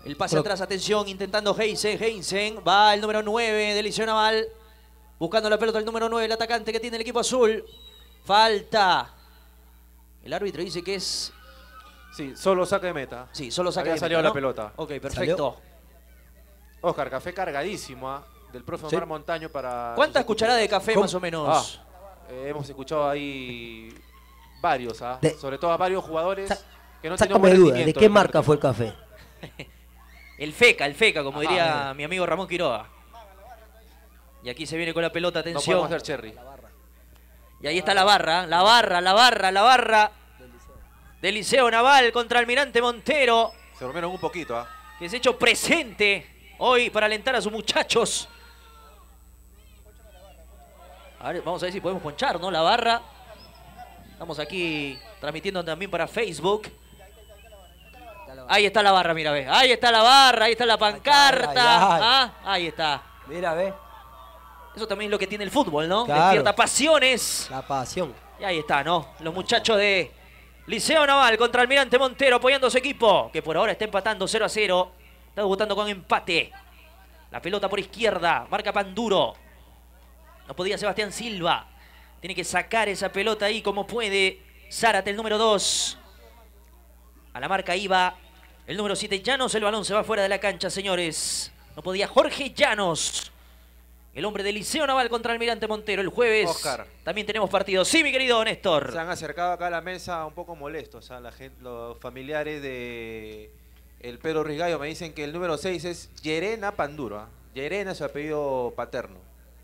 El pase atrás, atención, intentando Heisen. Heisen. va el número 9 de Liceo Naval. Buscando la pelota el número 9, el atacante que tiene el equipo azul. Falta. El árbitro dice que es Sí, solo saca de meta. Sí, solo saca de meta. la pelota. Ok, perfecto. Oscar, café cargadísimo ¿ah? del Profesor Montaño para. ¿Cuántas cucharadas de café más o menos? Ah, eh, hemos escuchado ahí varios, ¿ah? sobre todo a varios jugadores que no tenían de ¿de qué marca fue el café? <laughs> el feca, el feca, como ah, diría mi amigo Ramón Quiroga. Y aquí se viene con la pelota, atención. No podemos hacer cherry. Y ahí está la barra, la barra, la barra, la barra de Liceo Naval contra Almirante Montero. Se durmieron un poquito, ¿ah? Que se ha hecho presente hoy para alentar a sus muchachos. A ver, vamos a ver si podemos ponchar, ¿no? La barra. Estamos aquí transmitiendo también para Facebook. Ahí está la barra, mira, ve. Ahí está la barra, ahí está la pancarta. Ah, ahí está. Mira, ve. Eso también es lo que tiene el fútbol, ¿no? Despierta pasiones. La pasión. Y ahí está, ¿no? Los muchachos de Liceo Naval contra Almirante Montero apoyando su equipo, que por ahora está empatando 0 a 0. Está debutando con empate. La pelota por izquierda, marca Panduro. No podía Sebastián Silva. Tiene que sacar esa pelota ahí como puede. Zárate, el número 2. A la marca iba el número 7, Llanos. El balón se va fuera de la cancha, señores. No podía Jorge Llanos. El hombre del Liceo Naval contra Almirante Montero el jueves. Oscar. También tenemos partido. Sí, mi querido Néstor. Se han acercado acá a la mesa un poco molestos. la los familiares de el Pedro Rigallo me dicen que el número 6 es Yerena Panduro. Yerena ¿ah? es su apellido paterno.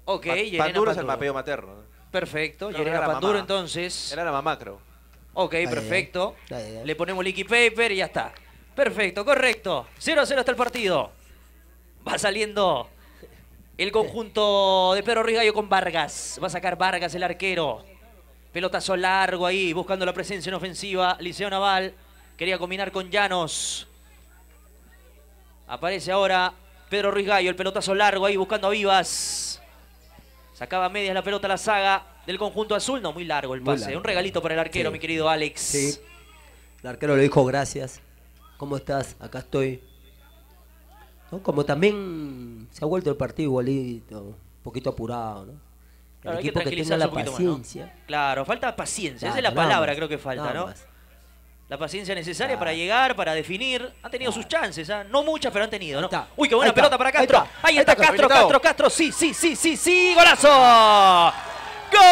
Ok, Panduro, es el apellido materno. Perfecto. Yerena Panduro entonces. Era la mamá, creo. Ok, perfecto. Le ponemos liquid paper y ya está. Perfecto, correcto. 0 a 0 hasta el partido. Va saliendo el conjunto de Pedro Ruiz Gallo con Vargas. Va a sacar Vargas el arquero. Pelotazo largo ahí, buscando la presencia en ofensiva. Liceo Naval quería combinar con Llanos. Aparece ahora Pedro Ruiz Gallo, el pelotazo largo ahí, buscando a Vivas. Sacaba medias la pelota a la saga del conjunto azul. No, muy largo el pase. Un regalito para el arquero, mi querido Alex. Sí. El arquero le dijo gracias. ¿Cómo estás? Acá estoy. Como también se ha vuelto el partido igualito, un poquito apurado, ¿no? el equipo que, tiene la paciencia. Claro, falta paciencia, esa es la palabra creo que falta, ¿no? La paciencia necesaria para llegar, para definir. Han tenido sus chances, ¿ah? no muchas, pero han tenido, ¿no? Uy, qué buena pelota para Castro. Ahí está, Castro, Castro, Castro, Castro. Sí, sí, sí, sí, sí, golazo. ¡Gol!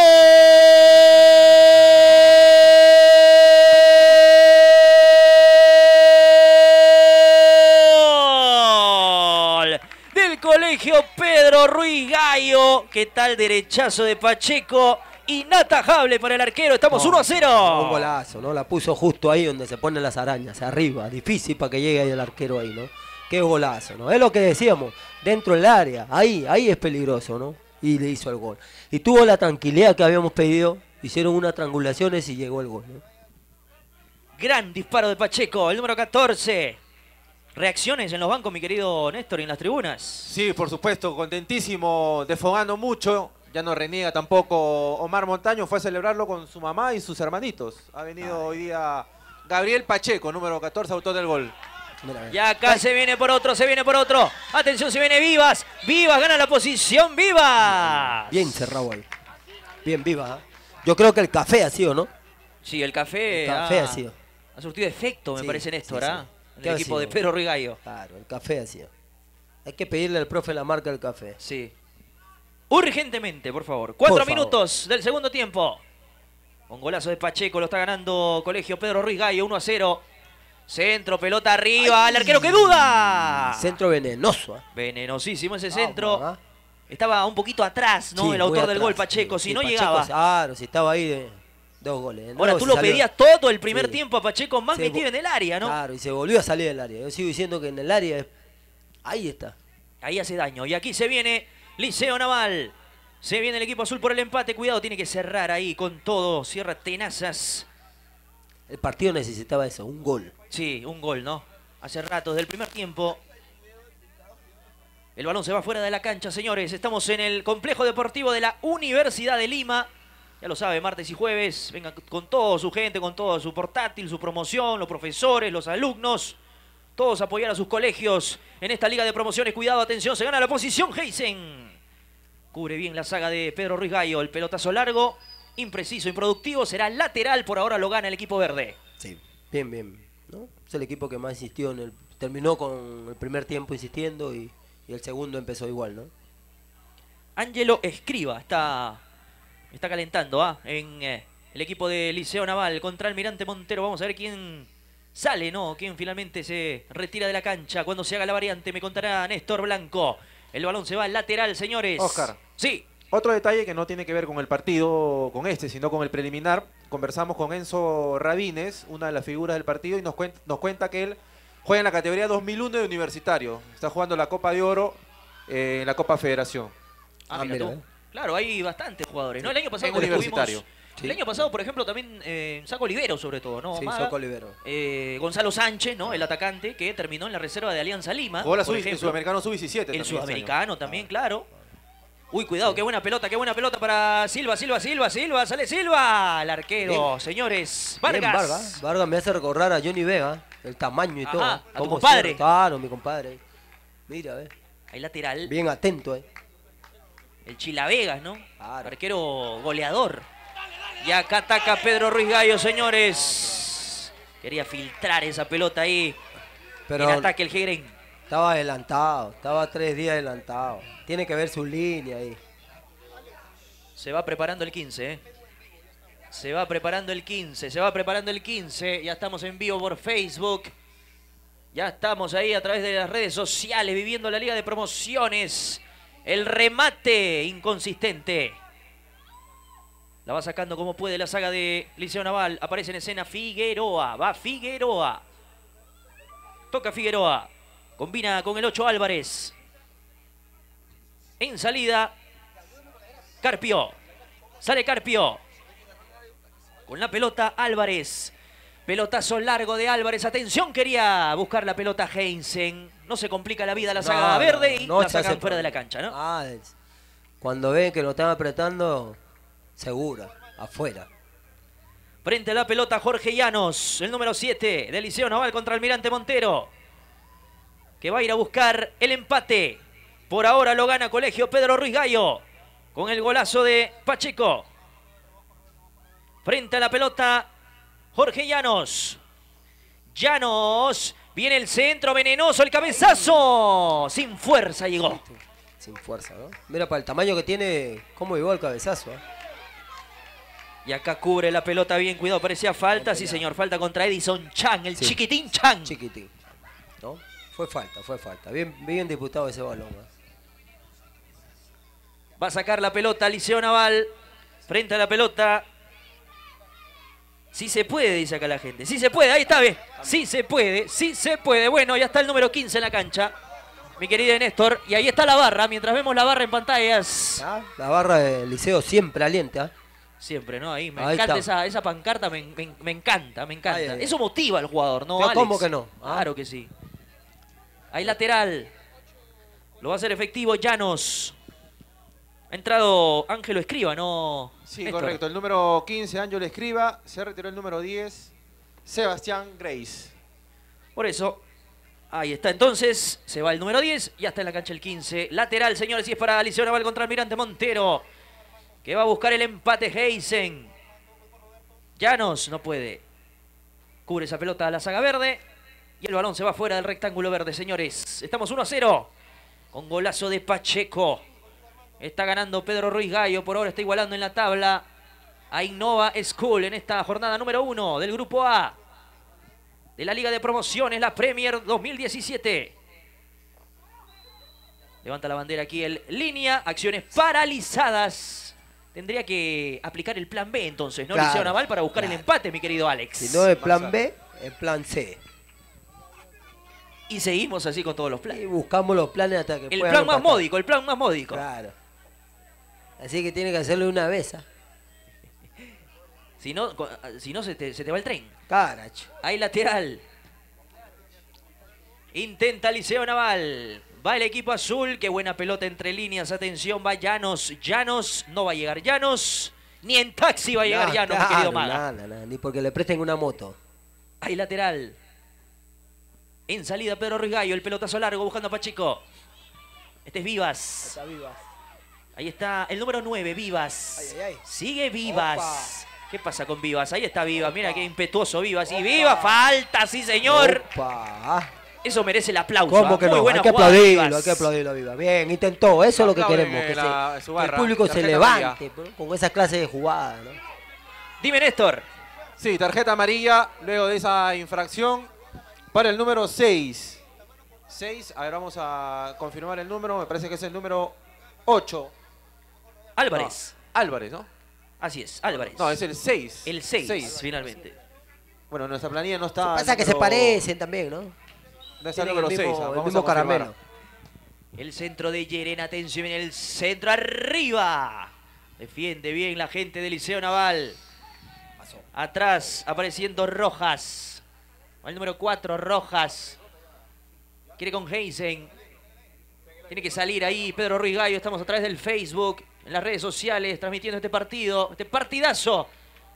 Pedro Ruiz Gallo. ¿Qué tal derechazo de Pacheco? Inatajable para el arquero, estamos 1 a 0. Un golazo, ¿no? La puso justo ahí donde se ponen las arañas, arriba. Difícil para que llegue el arquero ahí, ¿no? Qué golazo, ¿no? Es lo que decíamos, dentro del área, ahí, ahí es peligroso, ¿no? Y le hizo el gol. Y tuvo la tranquilidad que habíamos pedido, hicieron unas triangulaciones y llegó el gol, Gran disparo de Pacheco, el número 14 reacciones en los bancos, mi querido Néstor, y en las tribunas. Sí, por supuesto, contentísimo, desfogando mucho. Ya no reniega tampoco Omar Montaño, fue a celebrarlo con su mamá y sus hermanitos. Ha venido hoy día Gabriel Pacheco, número 14, autor del gol. Y acá se viene por otro, se viene por otro. Atención, se viene Vivas. Vivas gana la posición, Vivas. Bien cerrado Bien, Vivas. ¿ah? Yo creo que el café ha sido, ¿no? Sí, el café. ha, sido. Ha surtido efecto, me parece, Néstor. esto, sí. ¿ah? el equipo de Pedro Ruiz Gallo. Claro, el café sido... Hay que pedirle al profe la marca del café. Sí. Urgentemente, por favor. Cuatro minutos del segundo tiempo. Con golazo de Pacheco lo está ganando Colegio Pedro Ruiz Gallo, 1 a 0. Centro, pelota arriba, al arquero que duda. Centro venenoso. ¿eh? Venenosísimo ese centro. ¿ah? Estaba un poquito atrás, ¿no? El autor del gol, Pacheco. si no llegaba. Claro, si estaba ahí. De... Dos goles. Ahora tú lo pedías todo el primer tiempo a Pacheco más metido en el área, ¿no? Claro, y se volvió a salir del área. Yo sigo diciendo que en el área es... ahí está. Ahí hace daño. Y aquí se viene Liceo Naval. Se viene el equipo azul por el empate. Cuidado, tiene que cerrar ahí con todo. Cierra tenazas. El partido necesitaba eso, un gol. Sí, un gol, ¿no? Hace rato, desde el primer tiempo. El balón se va fuera de la cancha, señores. Estamos en el complejo deportivo de la Universidad de Lima. Ya lo sabe, martes y jueves, venga con todo su gente, con todo su portátil, su promoción, los profesores, los alumnos, todos apoyar a sus colegios en esta liga de promociones. Cuidado, atención, se gana la posición Heisen. Cubre bien la saga de Pedro Ruiz Gallo, el pelotazo largo, impreciso, improductivo, será lateral, por ahora lo gana el equipo verde. Sí, bien, bien. ¿no? Es el equipo que más insistió, en el, terminó con el primer tiempo insistiendo y, y el segundo empezó igual, ¿no? Ángelo Escriba está Está calentando ¿ah? en eh, el equipo de Liceo Naval contra Almirante Montero. Vamos a ver quién sale, ¿no? Quién finalmente se retira de la cancha cuando se haga la variante. Me contará Néstor Blanco. El balón se va al lateral, señores. Oscar. Sí. Otro detalle que no tiene que ver con el partido, con este, sino con el preliminar. Conversamos con Enzo Rabines, una de las figuras del partido, y nos cuenta, que él juega en la categoría 2001 de universitario. Está jugando la Copa de Oro eh, en la Copa Federación. Ah, ah eh. Claro, hay bastantes jugadores. ¿no? El año pasado El año pasado, por ejemplo, también eh, Saco Olivero, sobre todo, ¿no? Sí, Saco Olivero. Eh, Gonzalo Sánchez, ¿no? El atacante que terminó en la reserva de Alianza Lima. el sudamericano sub-17. El este sudamericano ah. también, claro. Uy, cuidado, qué buena pelota, qué buena pelota para Silva, Silva, Silva, Silva, sale Silva, el arquero, señores. Vargas. Vargas. me hace recordar a Johnny Vega, el tamaño y todo. A compadre. Claro, mi compadre. Mira, eh. Ahí lateral. Bien atento, eh el Chilavegas, ¿no? Arquero goleador. Y acá ataca Pedro Ruiz Gallo, señores. Quería filtrar esa pelota ahí. Pero en ataque el Jegren. Estaba adelantado, estaba tres días adelantado. Tiene que ver su línea ahí. Se va preparando el 15, ¿eh? Se va preparando el 15, se va preparando el 15. Ya estamos en vivo por Facebook. Ya estamos ahí a través de las redes sociales viviendo la Liga de Promociones. El remate inconsistente. La va sacando como puede la saga de Liceo Naval. Aparece en escena Figueroa. Va Figueroa. Toca Figueroa. Combina con el 8 Álvarez. En salida. Carpio. Sale Carpio. Con la pelota Álvarez. Pelotazo largo de Álvarez. Atención, quería buscar la pelota Heinzen. No se complica la vida la saga verde y no, la sacan fuera de la cancha, ¿no? Ah, cuando ve que lo están apretando, segura, afuera. Frente a la pelota Jorge Llanos, el número 7 del Liceo Naval contra Almirante Montero. Que va a ir a buscar el empate. Por ahora lo gana Colegio Pedro Ruiz Gallo. Con el golazo de Pacheco. Frente a la pelota Jorge Llanos. Llanos. Viene el centro venenoso, el cabezazo. Sin fuerza llegó. Sin fuerza, ¿no? Mira para el tamaño que tiene, cómo llegó el cabezazo. ¿eh? Y acá cubre la pelota bien, cuidado, parecía falta. sí, señor, falta contra Edison Chan, el chiquitín Chan. Chiquitín. ¿No? Fue falta, fue falta. Bien, bien disputado ese balón. ¿eh? Va a sacar la pelota Liceo Naval. Frente a la pelota, Sí se puede, dice acá la gente. Sí se puede, ahí está, ve. Sí se puede, sí se puede. Bueno, ya está el número 15 en la cancha, mi querido Néstor. Y ahí está la barra, mientras vemos la barra en pantallas. Ah, la barra del liceo siempre alienta. ¿ah? Siempre, ¿no? Ahí me encanta esa, pancarta, me, encanta, me encanta. Eso motiva al jugador, ¿no? ¿Cómo que no? Ah. Claro que sí. Ahí lateral. Lo va a hacer efectivo Llanos. Ha entrado Ángelo Escriba, ¿no? Sí, correcto. El número 15, Ángel Escriba. Se retiró el número 10, Sebastián Grace. Por eso, ahí está. Entonces, se va el número 10. y está en la cancha el 15. Lateral, señores, y es para Alicia Naval contra Almirante Montero. Que va a buscar el empate Heisen. Llanos no puede. Cubre esa pelota a la saga verde. Y el balón se va fuera del rectángulo verde, señores. Estamos 1 a 0. Con golazo de Pacheco. Está ganando Pedro Ruiz Gallo. Por ahora está igualando en la tabla a Innova School en esta jornada número uno del Grupo A de la Liga de Promociones, la Premier 2017. Levanta la bandera aquí el línea, acciones paralizadas. Tendría que aplicar el plan B entonces, ¿no? Claro, Liceo Naval para buscar el empate, mi querido Alex. Si no es plan B, es plan C. Y seguimos así con todos los planes. Y buscamos los planes hasta que El plan más módico, el plan más módico. Claro. Así que tiene que hacerlo una vez. ¿ah? <laughs> Si no, ah, si no se, te, va el tren. Caracho. Hay lateral. Intenta Liceo Naval. Va el equipo azul. Qué buena pelota entre líneas. Atención, va Llanos. Llanos. No va a llegar Llanos. Ni en taxi va a llegar Llanos, querido No, no, ni porque le presten una moto. Hay lateral. En salida Pedro Gallo, El pelotazo largo buscando a Pachico. Este es Vivas. Vivas. Ahí está el número 9, Vivas. Sigue Vivas. ¿Qué pasa con Vivas? Ahí está Vivas. Mira qué impetuoso Vivas. Y Vivas falta, sí señor. Eso merece el aplauso. ¿Cómo ¿ah? que Muy no? Hay que aplaudirlo, hay que aplaudirlo, Vivas. Bien, intentó. Eso es lo que queremos. Que, eh, el público se levante pues, con esas clases de jugada. Dime, Néstor. Sí, tarjeta amarilla luego de esa infracción para el número 6. 6, a ver, vamos a confirmar el número. Me parece que es el número 8. Álvarez. Ah, Álvarez, ¿no? Así es, Álvarez. No, es el 6. El 6, finalmente. Bueno, nuestra planilla no está... Pasa que se parecen también, ¿no? No es el 6. Vamos caramelo. El centro de Yerena, atención en el centro, arriba. Defiende bien la gente del Liceo Naval. Atrás apareciendo Rojas. el número 4, Rojas. Quiere con Heisen. Tiene que salir ahí Pedro Ruiz Estamos a través del Facebook, en las redes sociales, transmitiendo este partido, este partidazo.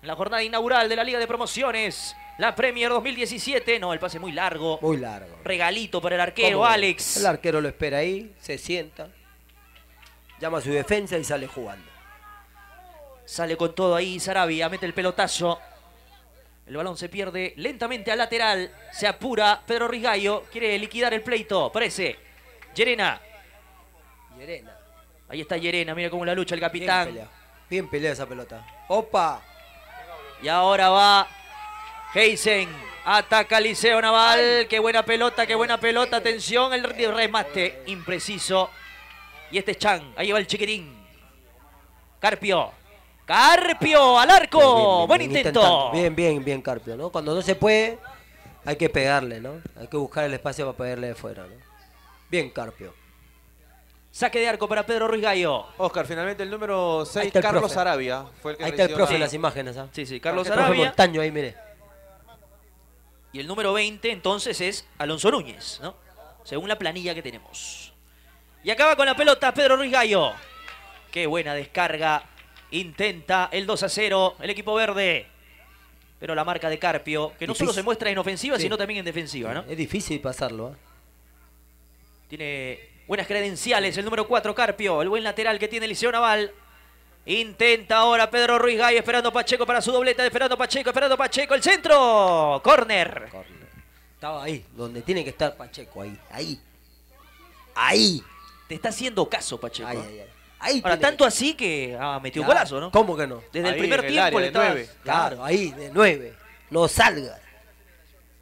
En la jornada inaugural de la Liga de Promociones, la Premier 2017. No, el pase muy largo. Muy largo. Regalito para el arquero, Alex. El arquero lo espera ahí, se sienta, llama a su defensa y sale jugando. Sale con todo ahí Sarabia, mete el pelotazo. El balón se pierde lentamente al lateral. Se apura Pedro Rigallo. Quiere liquidar el pleito. Parece. Llerena Ahí está Yerena, mira cómo la lucha el capitán. Bien pelea, Bien pelea esa pelota. ¡Opa! Y ahora va Heisen. Ataca Liceo Naval. Qué buena pelota, qué buena pelota. Atención, el remate impreciso. Y este es Chang, Ahí va el chiquerín. Carpio. Carpio al arco. Buen intento. Bien, bien, bien, Carpio. ¿no? Cuando no se puede, hay que pegarle, ¿no? Hay que buscar el espacio para pegarle de fuera, Bien, Carpio. Saque de arco para Pedro Ruiz Gallo. Oscar, finalmente el número 6, Carlos Arabia. ahí está el profe en las imágenes. ¿ah? Sí, sí, Carlos Arabia. Profe Montaño, ahí mire. Y el número 20 entonces es Alonso Núñez, ¿no? Según la planilla que tenemos. Y acaba con la pelota Pedro Ruiz Gallo. Qué buena descarga. Intenta el 2 a 0 el equipo verde. Pero la marca de Carpio, que no solo se muestra en ofensiva, sino también en defensiva, ¿no? Es difícil pasarlo. ¿ah? Tiene Buenas credenciales, el número 4, Carpio, el buen lateral que tiene Liceo Naval. Intenta ahora Pedro Ruiz Gay, esperando Pacheco para su dobleta, esperando Pacheco, esperando Pacheco, el centro, corner. Estaba ahí, donde tiene que estar Pacheco, ahí, ahí, ahí. Te está haciendo caso, Pacheco. Ahí, ahí, Ahora, tanto así que ah, metió un golazo, ¿no? ¿Cómo que no? Desde el primer tiempo le estaba... Claro, ahí, de nueve. Lo salga.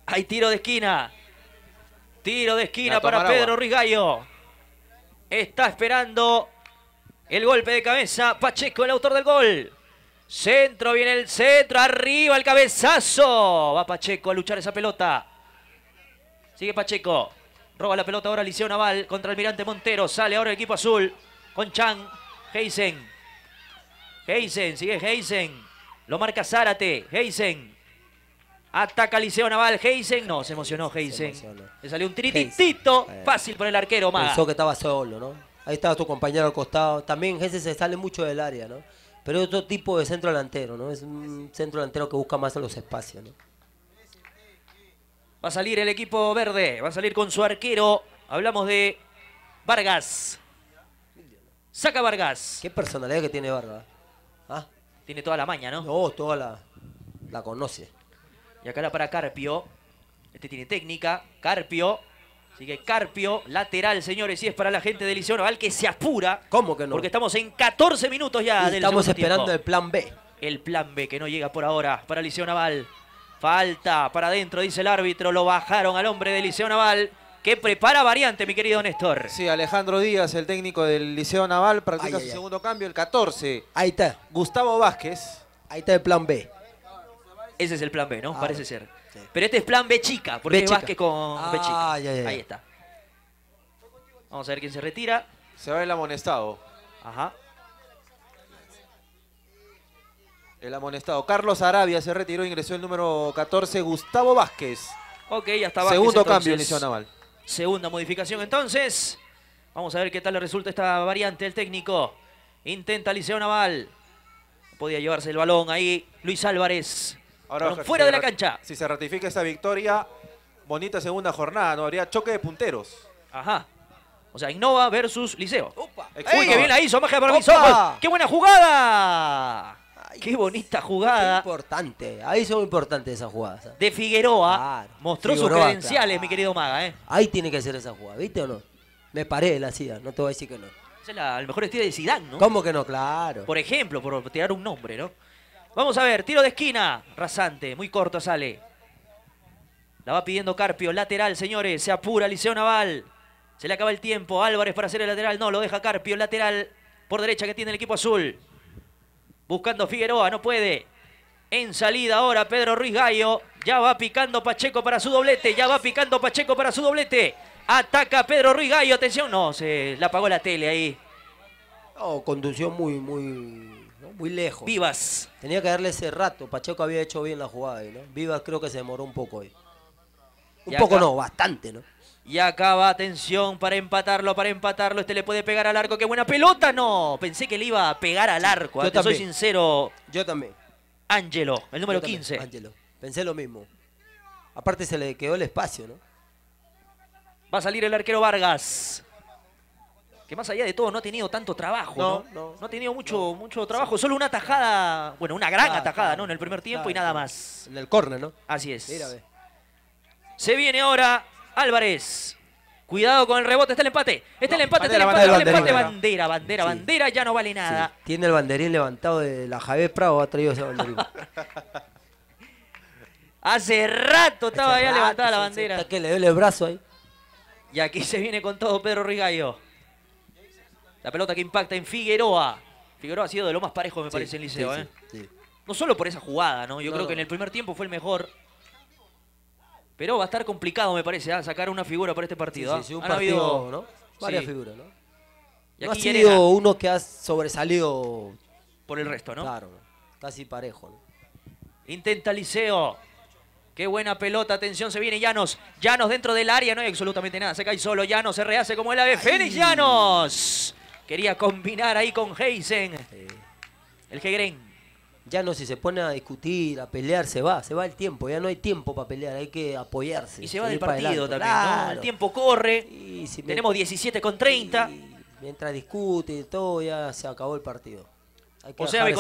Hay tiro de esquina. Tiro de esquina para Pedro Ruiz gallo Está esperando el golpe de cabeza. Pacheco, el autor del gol. Centro, viene el centro. Arriba el cabezazo. Va Pacheco a luchar esa pelota. Sigue Pacheco. Roba la pelota ahora Liceo Naval contra Almirante Montero. Sale ahora el equipo azul con Chan. Heisen. Heisen, sigue Heisen. Lo marca Zárate. Heisen. Ataca Liceo Naval. Heisen. No, se emocionó Heisen. Le salió un trititito. Eh. Fácil por el arquero, más, Pensó que estaba solo, ¿no? Ahí estaba tu compañero al costado. También Heisen se sale mucho del área, ¿no? Pero es otro tipo de centro delantero, ¿no? Es un centro delantero que busca más los espacios, ¿no? Va a salir el equipo verde. Va a salir con su arquero. Hablamos de Vargas. Saca Vargas. Qué personalidad que tiene Vargas. ¿Ah? Tiene toda la maña, ¿no? No, toda la... La conoce. Y acá la para Carpio. Este tiene técnica. Carpio. sigue Carpio, lateral, señores, y es para la gente de Liceo Naval que se apura. ¿Cómo que no? Porque estamos en 14 minutos ya y del Estamos esperando el plan B. El plan B que no llega por ahora para Liceo Naval. Falta para adentro, dice el árbitro. Lo bajaron al hombre de Liceo Naval que prepara variante, mi querido Néstor. Sí, Alejandro Díaz, el técnico del Liceo Naval, practica su segundo cambio, el 14. Ahí está. Gustavo Vázquez. Ahí está el plan B. Ese es el plan B, ¿no? Ah, Parece ser. Pero este es plan B chica, porque es con ah, Ahí está. Vamos a ver quién se retira. Se va el amonestado. Ajá. El amonestado. Carlos Arabia se retiró, ingresó el número 14, Gustavo Vázquez. Ok, ya está Vázquez. Segundo cambio Liceo Naval. Segunda modificación entonces. Vamos a ver qué tal le resulta esta variante el técnico. Intenta Liceo Naval. Podía llevarse el balón ahí Luis Álvarez fuera de la cancha. Si se ratifica esta victoria, bonita segunda jornada, ¿no? Habría choque de punteros. Ajá. O sea, Innova versus Liceo. ¡Uy, qué bien la hizo! para ¡Qué buena jugada! ¡Qué bonita jugada! importante. Ahí son importantes esas jugadas. De Figueroa. Mostró sus credenciales, mi querido Maga. ¿eh? Ahí tiene que ser esa jugada, ¿viste o no? Me paré de la sida, no te voy a decir que no. es la, mejor estilo de Zidane, ¿no? ¿Cómo que no? Claro. Por ejemplo, por tirar un nombre, ¿no? Vamos a ver, tiro de esquina. Rasante, muy corto sale. La va pidiendo Carpio, lateral, señores. Se apura Liceo Naval. Se le acaba el tiempo. Álvarez para hacer el lateral. No, lo deja Carpio, lateral por derecha que tiene el equipo azul. Buscando Figueroa, no puede. En salida ahora Pedro Ruiz Gallo. Ya va picando Pacheco para su doblete. Ya va picando Pacheco para su doblete. Ataca Pedro Ruiz Gallo. Atención. No, se la apagó la tele ahí. No, conducción muy, muy muy lejos. Vivas. Tenía que darle ese rato. Pacheco había hecho bien la jugada ahí, ¿no? Vivas creo que se demoró un poco ahí. Un poco no, bastante, ¿no? Y acá va, atención, para empatarlo, para empatarlo. Este le puede pegar al arco. ¡Qué buena pelota! No, pensé que le iba a pegar al arco. ¿eh? Yo también. soy sincero. Yo también. Ángelo, el número 15. Ángelo, pensé lo mismo. Aparte se le quedó el espacio, ¿no? Va a salir el arquero Vargas que más allá de todo no ha tenido tanto trabajo, ¿no? No, ha tenido mucho, mucho trabajo, solo una tajada, bueno, una gran atajada, ¿no? En el primer tiempo y nada más. En el córner, ¿no? Así es. Se viene ahora Álvarez. Cuidado con el rebote, está el empate. Está el empate, está el empate, bandera, Bandera, bandera, bandera, ya no vale nada. Tiene el banderín levantado de la Javier Prado, ha traído ese banderín. <laughs> Hace rato estaba ya levantada la bandera. que le duele el brazo ahí. Y aquí se viene con todo Pedro Rigallo. La pelota que impacta en Figueroa. Figueroa ha sido de lo más parejo, me parece, en Liceo. ¿eh? No solo por esa jugada, ¿no? Yo creo que en el primer tiempo fue el mejor. Pero va a estar complicado, me parece, ¿ah? sacar una figura para este partido. Sí, ¿ah? sí, un partido, ¿no? Varias figuras, ¿no? ha sido uno que ha sobresalido... Por el resto, ¿no? Claro, casi parejo. Intenta Liceo. Qué buena pelota, atención, se viene Llanos. Llanos dentro del área, no hay absolutamente nada. Se cae solo Llanos, se rehace como el ave. Fénix Llanos. Quería combinar ahí con Heisen. El Gegren. Ya no, si se pone a discutir, a pelear, se va, se va el tiempo, ya no hay tiempo para pelear, hay que apoyarse. Y se va del partido también, El tiempo corre, si tenemos 17 con 30. mientras discute y todo, ya se acabó el partido. o sea, me,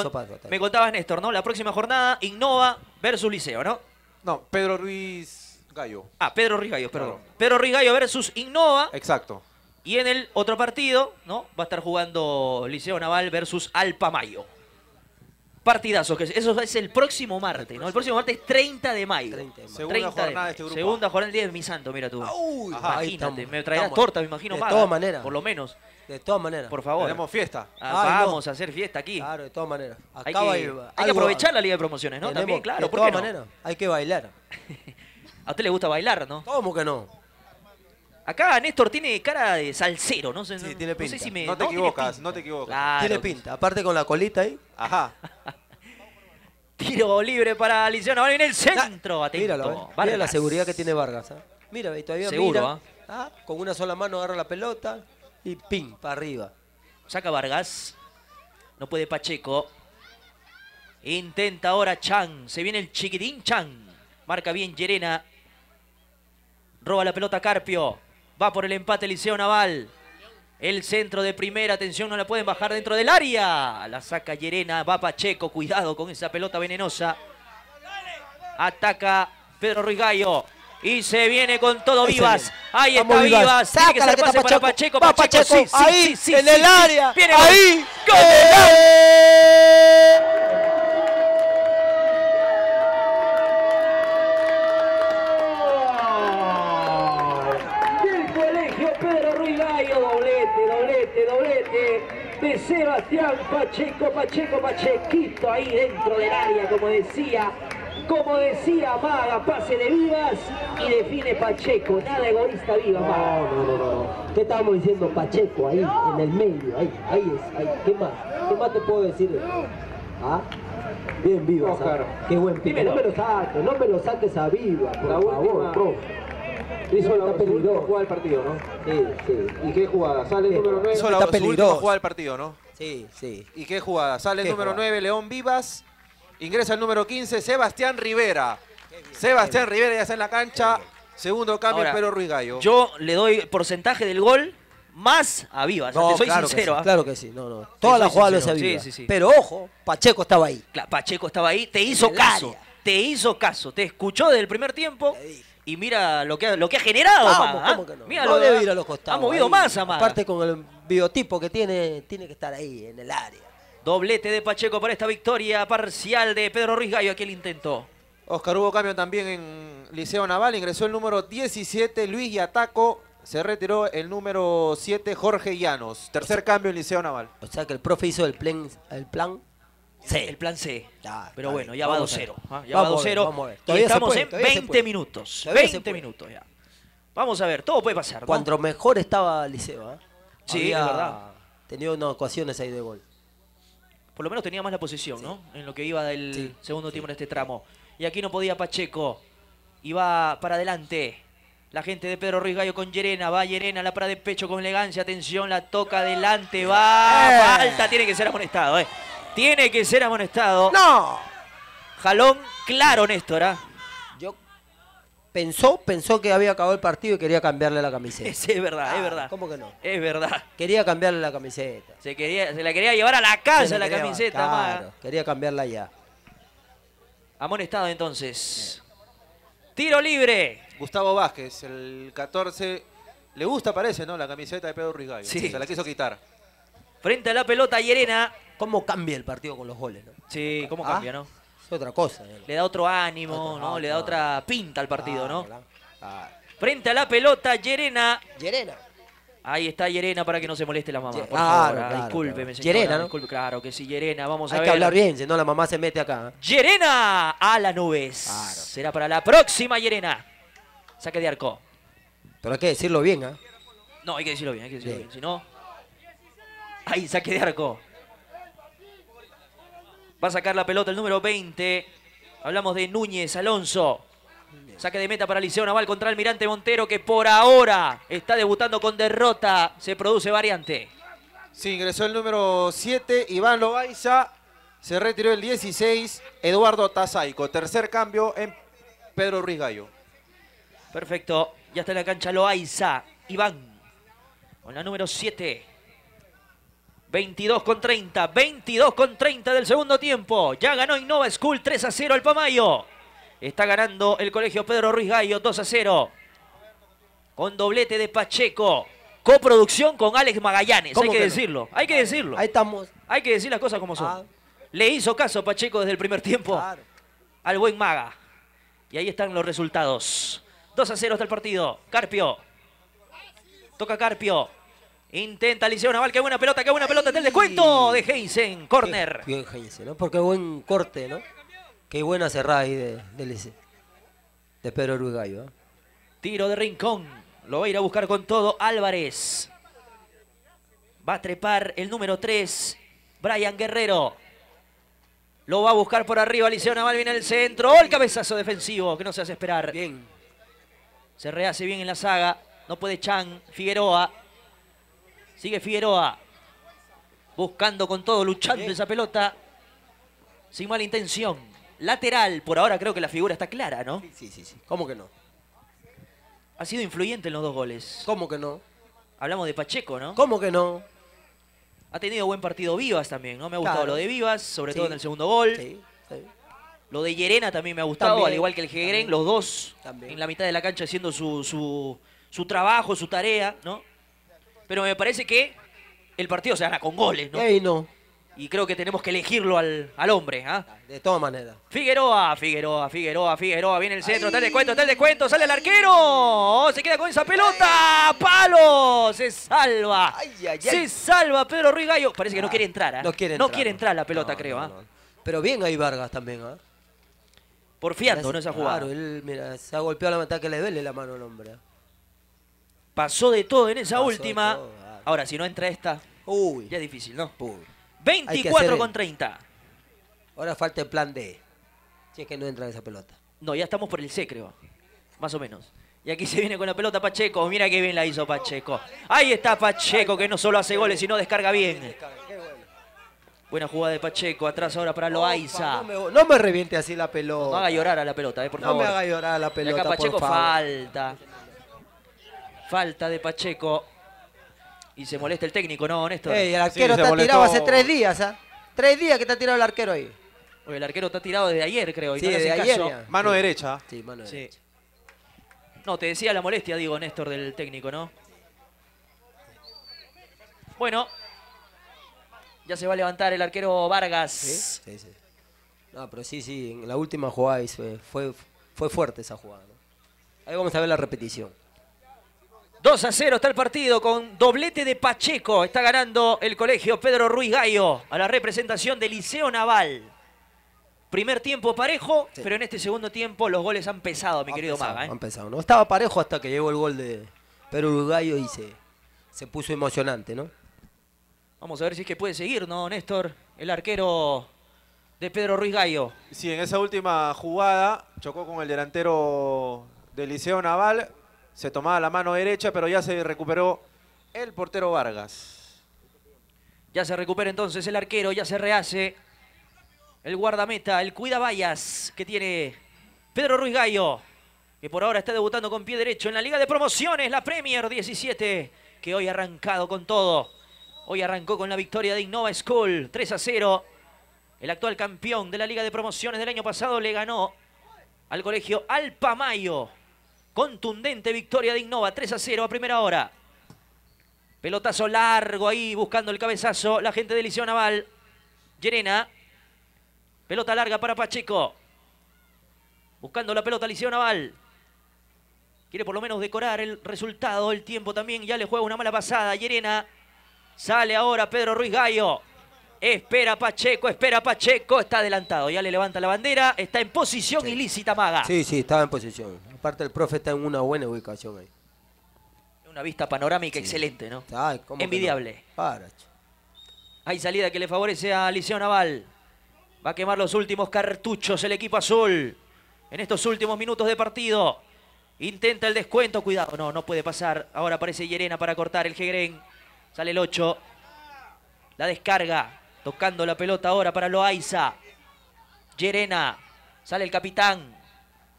me, contabas Néstor, ¿no? La próxima jornada, Innova versus Liceo, ¿no? No, Pedro Ruiz Gallo. Ah, Pedro Ruiz Gallo, perdón. Pedro Ruiz Gallo versus Innova. Exacto. Y en el otro partido, ¿no? Va a estar jugando Liceo Naval versus Alpamayo. Partidazos, que eso es el próximo martes, ¿no? El próximo martes 30 de mayo. 30 de mayo. Segunda jornada de, este grupo. Segunda jornada del día de mi santo, mira tú. Ah, uy, imagínate, me traerás torta, me imagino, De todas maneras. Por lo menos. De todas maneras. Por favor. Tenemos fiesta. Ah, vamos a hacer fiesta aquí. Claro, de todas maneras. Hay que, hay que, aprovechar la Liga de Promociones, ¿no? También, claro. De todas maneras, hay que bailar. <laughs> a usted le gusta bailar, ¿no? ¿Cómo que no? Acá Néstor tiene cara de salsero, no sé, tiene pinta. No, si me... no, te equivocas, no te equivocas. tiene pinta, aparte con la colita ahí. Ajá. <laughs> Tiro libre para Aliciano ahora en el centro, eh. la seguridad que tiene Vargas. ¿eh? Mira, todavía Seguro, ¿eh? ah, con una sola mano agarra la pelota y pim, para arriba. Saca Vargas, no puede Pacheco. Intenta ahora Chang, se viene el chiquitín Chang. Marca bien Yerena Roba la pelota Carpio. Va por el empate Liceo Naval. El centro de primera, atención, no la pueden bajar dentro del área. La saca Llerena, va Pacheco, cuidado con esa pelota venenosa. Ataca Pedro Ruiz Y se viene con todo Vivas. Ahí está Vivas. Tiene que para Pacheco. Pacheco, ahí, en el área. ahí. ¡Gol! Eh. Sebastián Pacheco, Pacheco, Pachequito ahí dentro del área, como decía, como decía Maga, pase de vivas y define Pacheco, nada egoísta viva Maga. No, no, no, no. ¿Qué estábamos diciendo Pacheco ahí, en el medio? Ahí, ahí es, ahí. ¿Qué más? ¿Qué más te puedo decir? ¿Ah? Bien viva, ah, Qué buen pico. No me lo saques, no me lo saques a viva, por favor, Profe. Hizo la última jugada del partido, ¿no? Sí, sí. ¿Y qué jugada? Sale el eh, número 9. Hizo la está jugada del partido, ¿no? Sí, sí. ¿Y qué jugada? Sale el número 9, León Vivas. Ingresa el número 15, Sebastián Rivera. Sebastián Rivera ya está en la cancha. Segundo cambio, pero Ruiz Gallo. Yo le doy porcentaje del gol más a Vivas. No, te soy sincero. ¿ah? Claro que sí. No, no. Toda la jugada lo sabía. Sí, sí, Pero ojo, Pacheco estaba ahí. Pacheco estaba ahí. Te hizo caso. Te hizo caso. Te escuchó desde el primer tiempo y mira lo que ha, lo que ha generado. Vamos, ¿ah? no? Mira lo, debe ir a los costados. Ha movido más, más. Aparte con el biotipo que tiene, tiene que estar ahí en el área. Doblete de Pacheco para esta victoria parcial de Pedro Ruiz Gallo. Aquí el intento. Oscar hubo cambio también en Liceo Naval. Ingresó el número 17, Luis ataco Se retiró el número 7, Jorge Llanos. Tercer cambio en Liceo Naval. O sea que el profe hizo el plan, el plan el plan C. Pero bueno, ya va 2-0. Ah, ya va 0 Y estamos en 20 minutos. 20 minutos ya. Vamos a ver, todo puede pasar. Cuanto mejor estaba Liceo, ¿eh? Sí, verdad. Tenía unas ocasiones ahí de gol. Por lo menos tenía más la posición, ¿no? En lo que iba del segundo tiempo en este tramo. Y aquí no podía Pacheco. Iba para adelante. La gente de Pedro Ruiz Gallo con yerena Va Yerena, la para de pecho con elegancia. Atención, la toca adelante. Va. Eh. Falta, tiene que ser amonestado, ¿eh? Tiene que ser amonestado. ¡No! Jalón claro, Néstor. ¿ah? Yo pensó, pensó que había acabado el partido y quería cambiarle la camiseta. Es, <laughs> es verdad, es ah, verdad. ¿Cómo que no? Es verdad. Quería cambiarle la camiseta. Se, quería, se la quería llevar a la casa la camiseta. Claro, quería cambiarla ya. Amonestado entonces. Tiro libre. Gustavo Vázquez, el 14. Le gusta, parece, ¿no? La camiseta de Pedro Ruiz Sí. Se la quiso quitar. Frente a la pelota, Yerena cómo cambia el partido con los goles, ¿no? Sí, cómo ah, cambia, ¿no? Es otra cosa. ¿eh? Le da otro ánimo, ¿no? Le da otra pinta al partido, ¿no? Frente a la pelota, Yerena. Yerena. Ahí está Yerena para que no se moleste la mamá. Por claro, favor, ah, claro, discúlpeme, ¿no? claro que sí, Yerena. Vamos a ver. Hay que hablar bien, si no la mamá se mete acá. Yerena a la nubes. Será para la próxima, Yerena. Saque de arco. Pero hay que decirlo bien, ¿ah? ¿eh? No, hay que decirlo bien, hay que decirlo bien. Si no. Ahí, saque de arco. Va a sacar la pelota el número 20. Hablamos de Núñez Alonso. Saque de meta para Liceo Naval contra Almirante Montero que por ahora está debutando con derrota. Se produce variante. se ingresó el número 7, Iván Loaiza. Se retiró el 16, Eduardo Tazaico. Tercer cambio en Pedro Ruiz Gallo. Perfecto, ya está en la cancha Loaiza. Iván con la número 7. 22 con 30, 22 con 30 del segundo tiempo. Ya ganó Innova School 3 a 0 el Pamayo. Está ganando el colegio Pedro Ruiz Gallo 2 a 0. Con doblete de Pacheco. Coproducción con Alex Magallanes, hay que, decirlo. Hay que decirlo. Ahí estamos. Hay que decir las cosas como son. Ah. Le hizo caso Pacheco desde el primer tiempo al buen Maga. Y ahí están los resultados. 2 a 0 está el partido. Carpio. Toca Carpio. Intenta Liceo Naval, qué buena pelota, qué buena pelota, del descuento de Heisen, corner. Bien, bien ¿no? Porque buen corte, ¿no? Qué buena cerrada ahí de, de Pedro Uruguayo. ¿eh? Tiro de rincón, lo va a ir a buscar con todo Álvarez. Va a trepar el número 3, Brian Guerrero. Lo va a buscar por arriba Liceo Naval, viene al centro. el cabezazo defensivo que no se hace esperar! Bien. Se rehace bien en la saga, no puede Chan, Figueroa. Sigue Figueroa. Buscando con todo, luchando esa pelota. Sin mala intención. Lateral, por ahora creo que la figura está clara, ¿no? Sí, sí, sí. ¿Cómo que no? Ha sido influyente en los dos goles. ¿Cómo que no? Hablamos de Pacheco, ¿no? ¿Cómo que no? Ha tenido buen partido Vivas también, ¿no? Me ha gustado lo de Vivas, sobre todo en el segundo gol. Lo de Llerena también me ha gustado, al igual que el Jegren, los dos también. en la mitad de la cancha haciendo su trabajo, su tarea, ¿no? pero me parece que el partido se gana con goles, ¿no? no. Y creo que tenemos que elegirlo al, hombre, ¿ah? ¿ah? De todas maneras. Figueroa, Figueroa, Figueroa, Figueroa. Viene el centro, tal descuento, tal descuento. Sale el arquero. Oh, se queda con esa pelota. ¡Palo! Se salva. Se salva Pedro Ruiz Parece que no ah, quiere entrar, ¿ah? No quiere entrar. No quiere entrar la pelota, creo, ¿ah? Pero bien ahí Vargas también, ¿ah? Porfiando, ¿no? Esa jugada. Claro, él, mira, se ha golpeado la mitad que le duele la mano al hombre. ¿ah? Pasó de todo en esa última. Ah. Ahora, si no entra esta, uy, ya es difícil, ¿no? 24 con 30. Ahora falta el plan D. Si es que no entra esa pelota. No, ya estamos por el C, creo. Más o menos. Y aquí se viene con la pelota Pacheco. Mira qué bien la hizo Pacheco. Ahí está Pacheco, que no solo hace goles, sino descarga bien. Buena jugada de Pacheco. Atrás ahora para Loaiza. no, me, reviente así la pelota. Eh, no, haga llorar a la pelota, por favor. No me haga llorar a la pelota. Y Pacheco falta. Falta de Pacheco. Y se molesta el técnico, ¿no, Néstor? el arquero está tirado hace tres días, ¿ah? ¿eh? Tres días que está tirado el arquero ahí. Oye, el arquero está tirado desde ayer, creo. desde ayer. Mano derecha. Sí, mano derecha. No, te decía la molestia, digo, Néstor, del técnico, ¿no? Bueno, ya se va a levantar el arquero Vargas. Sí, sí, sí. No, pero sí, sí, en la última jugada fue, fue, fuerte esa jugada. Ahí vamos a ver la repetición. 2 a 0 está el partido con doblete de Pacheco. Está ganando el colegio Pedro Ruiz Gallo a la representación del Liceo Naval. Primer tiempo parejo, pero en este segundo tiempo los goles han pesado, mi querido ¿eh? Han pesado, ¿no? Estaba parejo hasta que llegó el gol de Pedro Ruiz Gallo y se, se puso emocionante, ¿no? Vamos a ver si es que puede seguir, ¿no, Néstor? El arquero de Pedro Ruiz Gallo. Sí, en esa última jugada chocó con el delantero del Liceo Naval se tomaba la mano derecha, pero ya se recuperó el portero Vargas. Ya se recupera entonces el arquero, ya se rehace el guardameta, el cuidabayas que tiene Pedro Ruiz Gallo, que por ahora está debutando con pie derecho en la Liga de Promociones, la Premier 17, que hoy ha arrancado con todo. Hoy arrancó con la victoria de Innova School, 3 a 0. El actual campeón de la Liga de Promociones del año pasado le ganó al colegio Alpamayo Contundente victoria de Innova, 3 a 0 a primera hora. Pelotazo largo ahí buscando el cabezazo. La gente de Liceo Naval. Llerena. Pelota larga para Pacheco. Buscando la pelota Liceo Naval. Quiere por lo menos decorar el resultado, el tiempo también. Ya le juega una mala pasada. Yerena. Sale ahora Pedro Ruiz Gallo. Espera Pacheco, espera Pacheco. Está adelantado. Ya le levanta la bandera. Está en posición ilícita, Maga. Sí, sí, estaba en posición parte el profe está en una buena ubicación ahí. Una vista panorámica excelente, ¿no? Envidiable. Hay salida que le favorece a Liceo Naval. Va a quemar los últimos cartuchos el equipo azul. En estos últimos minutos de partido. Intenta el descuento. Cuidado. No, no puede pasar. Ahora aparece Yerena para cortar el Jegren. Sale el 8. La descarga. Tocando la pelota ahora para Loaiza. Yerena. Sale el capitán.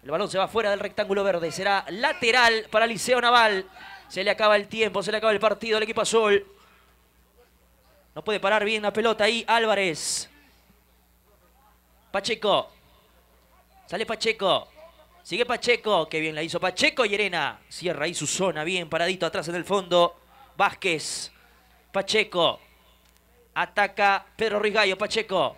El balón se va fuera del rectángulo verde. Será lateral para Liceo Naval. Se le acaba el tiempo, se le acaba el partido al equipo azul. No puede parar bien la pelota ahí Álvarez. Pacheco. Sale Pacheco. Sigue Pacheco. Qué bien la hizo Pacheco y Cierra ahí su zona. Bien paradito atrás en el fondo. Vázquez. Pacheco. Ataca Pedro Gallo. Pacheco.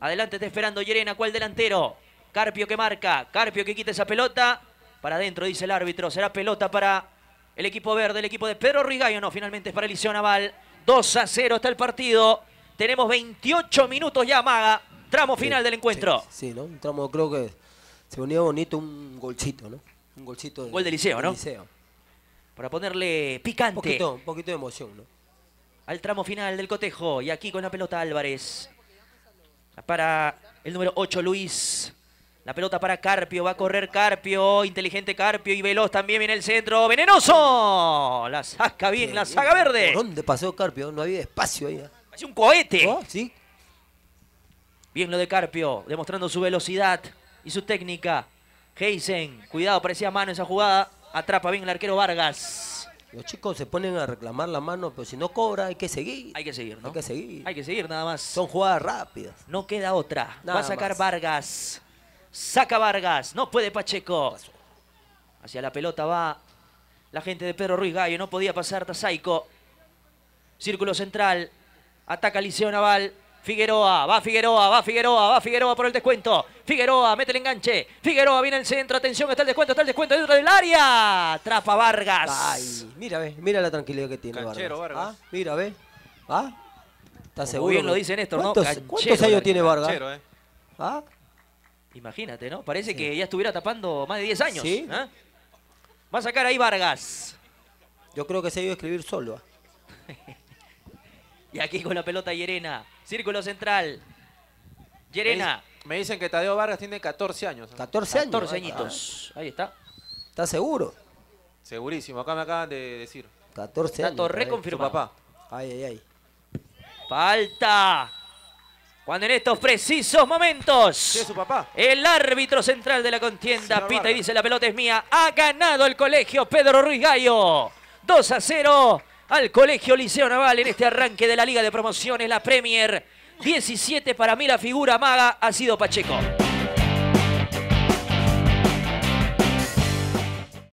Adelante está esperando Yerena. ¿Cuál delantero? Carpio que marca, Carpio que quita esa pelota. Para adentro, dice el árbitro. Será pelota para el equipo verde, el equipo de Pedro Rigayo. No, finalmente es para Eliseo Naval. 2 a 0 está el partido. Tenemos 28 minutos ya, Maga. Tramo final del encuentro. Sí, ¿no? Un tramo, creo que se unió bonito un golcito, ¿no? Un golcito. De, Gol de Liceo, ¿no? Para ponerle picante. Un poquito, un poquito de emoción, ¿no? Al tramo final del cotejo. Y aquí con la pelota Álvarez. Para el número 8, Luis. La pelota para Carpio, va a correr Carpio, inteligente Carpio y veloz también viene el centro. ¡Venenoso! La saca bien la saga verde. ¿Por dónde pasó Carpio? No había espacio ahí. Hace ¿eh? un cohete. ¿Oh? Sí. Bien lo de Carpio, demostrando su velocidad y su técnica. Heisen, cuidado, parecía mano esa jugada. Atrapa bien el arquero Vargas. Los chicos se ponen a reclamar la mano, pero si no cobra hay que seguir. Hay que seguir, ¿no? Hay que seguir. Hay que seguir nada más. Son jugadas rápidas. No queda otra. Va a sacar Vargas. Saca Vargas. No puede Pacheco. Hacia la pelota va la gente de Pedro Ruiz Gallo. No podía pasar Tazaico. Círculo central. Ataca Liceo Naval. Figueroa, va Figueroa, va Figueroa, va Figueroa por el descuento. Figueroa, mete el enganche. Figueroa viene al centro, atención, está el descuento, está el descuento dentro del área. Trapa Vargas. mira, ve, mira la tranquilidad que tiene Vargas. Ah, mira, ve. Ah, está seguro? Muy bien lo dice Néstor, ¿no? ¿Cuántos, años tiene Vargas? Eh. ¿Ah? Imagínate, ¿no? Parece que ya estuviera tapando más de 10 años. ¿Sí? ¿eh? Va a sacar ahí Vargas. Yo creo que se ha ido a escribir solo. ¿ah? <laughs> y aquí con la pelota Llerena. Círculo central. Yerena. Me dicen que Tadeo Vargas tiene 14 años. 14 años. 14 añitos. Ahí está. ¿Está seguro? Segurísimo. Acá me acaban de decir. 14 años. Está reconfirmado. papá. Ay, ay, ay. Falta. Cuando en estos precisos momentos el árbitro central de la contienda pita y dice la pelota es mía, ha ganado el colegio Pedro Ruiz Gallo. 2 a 0 al colegio Liceo Naval en este arranque de la Liga de Promociones, la Premier. 17 para mí la figura maga ha sido Pacheco.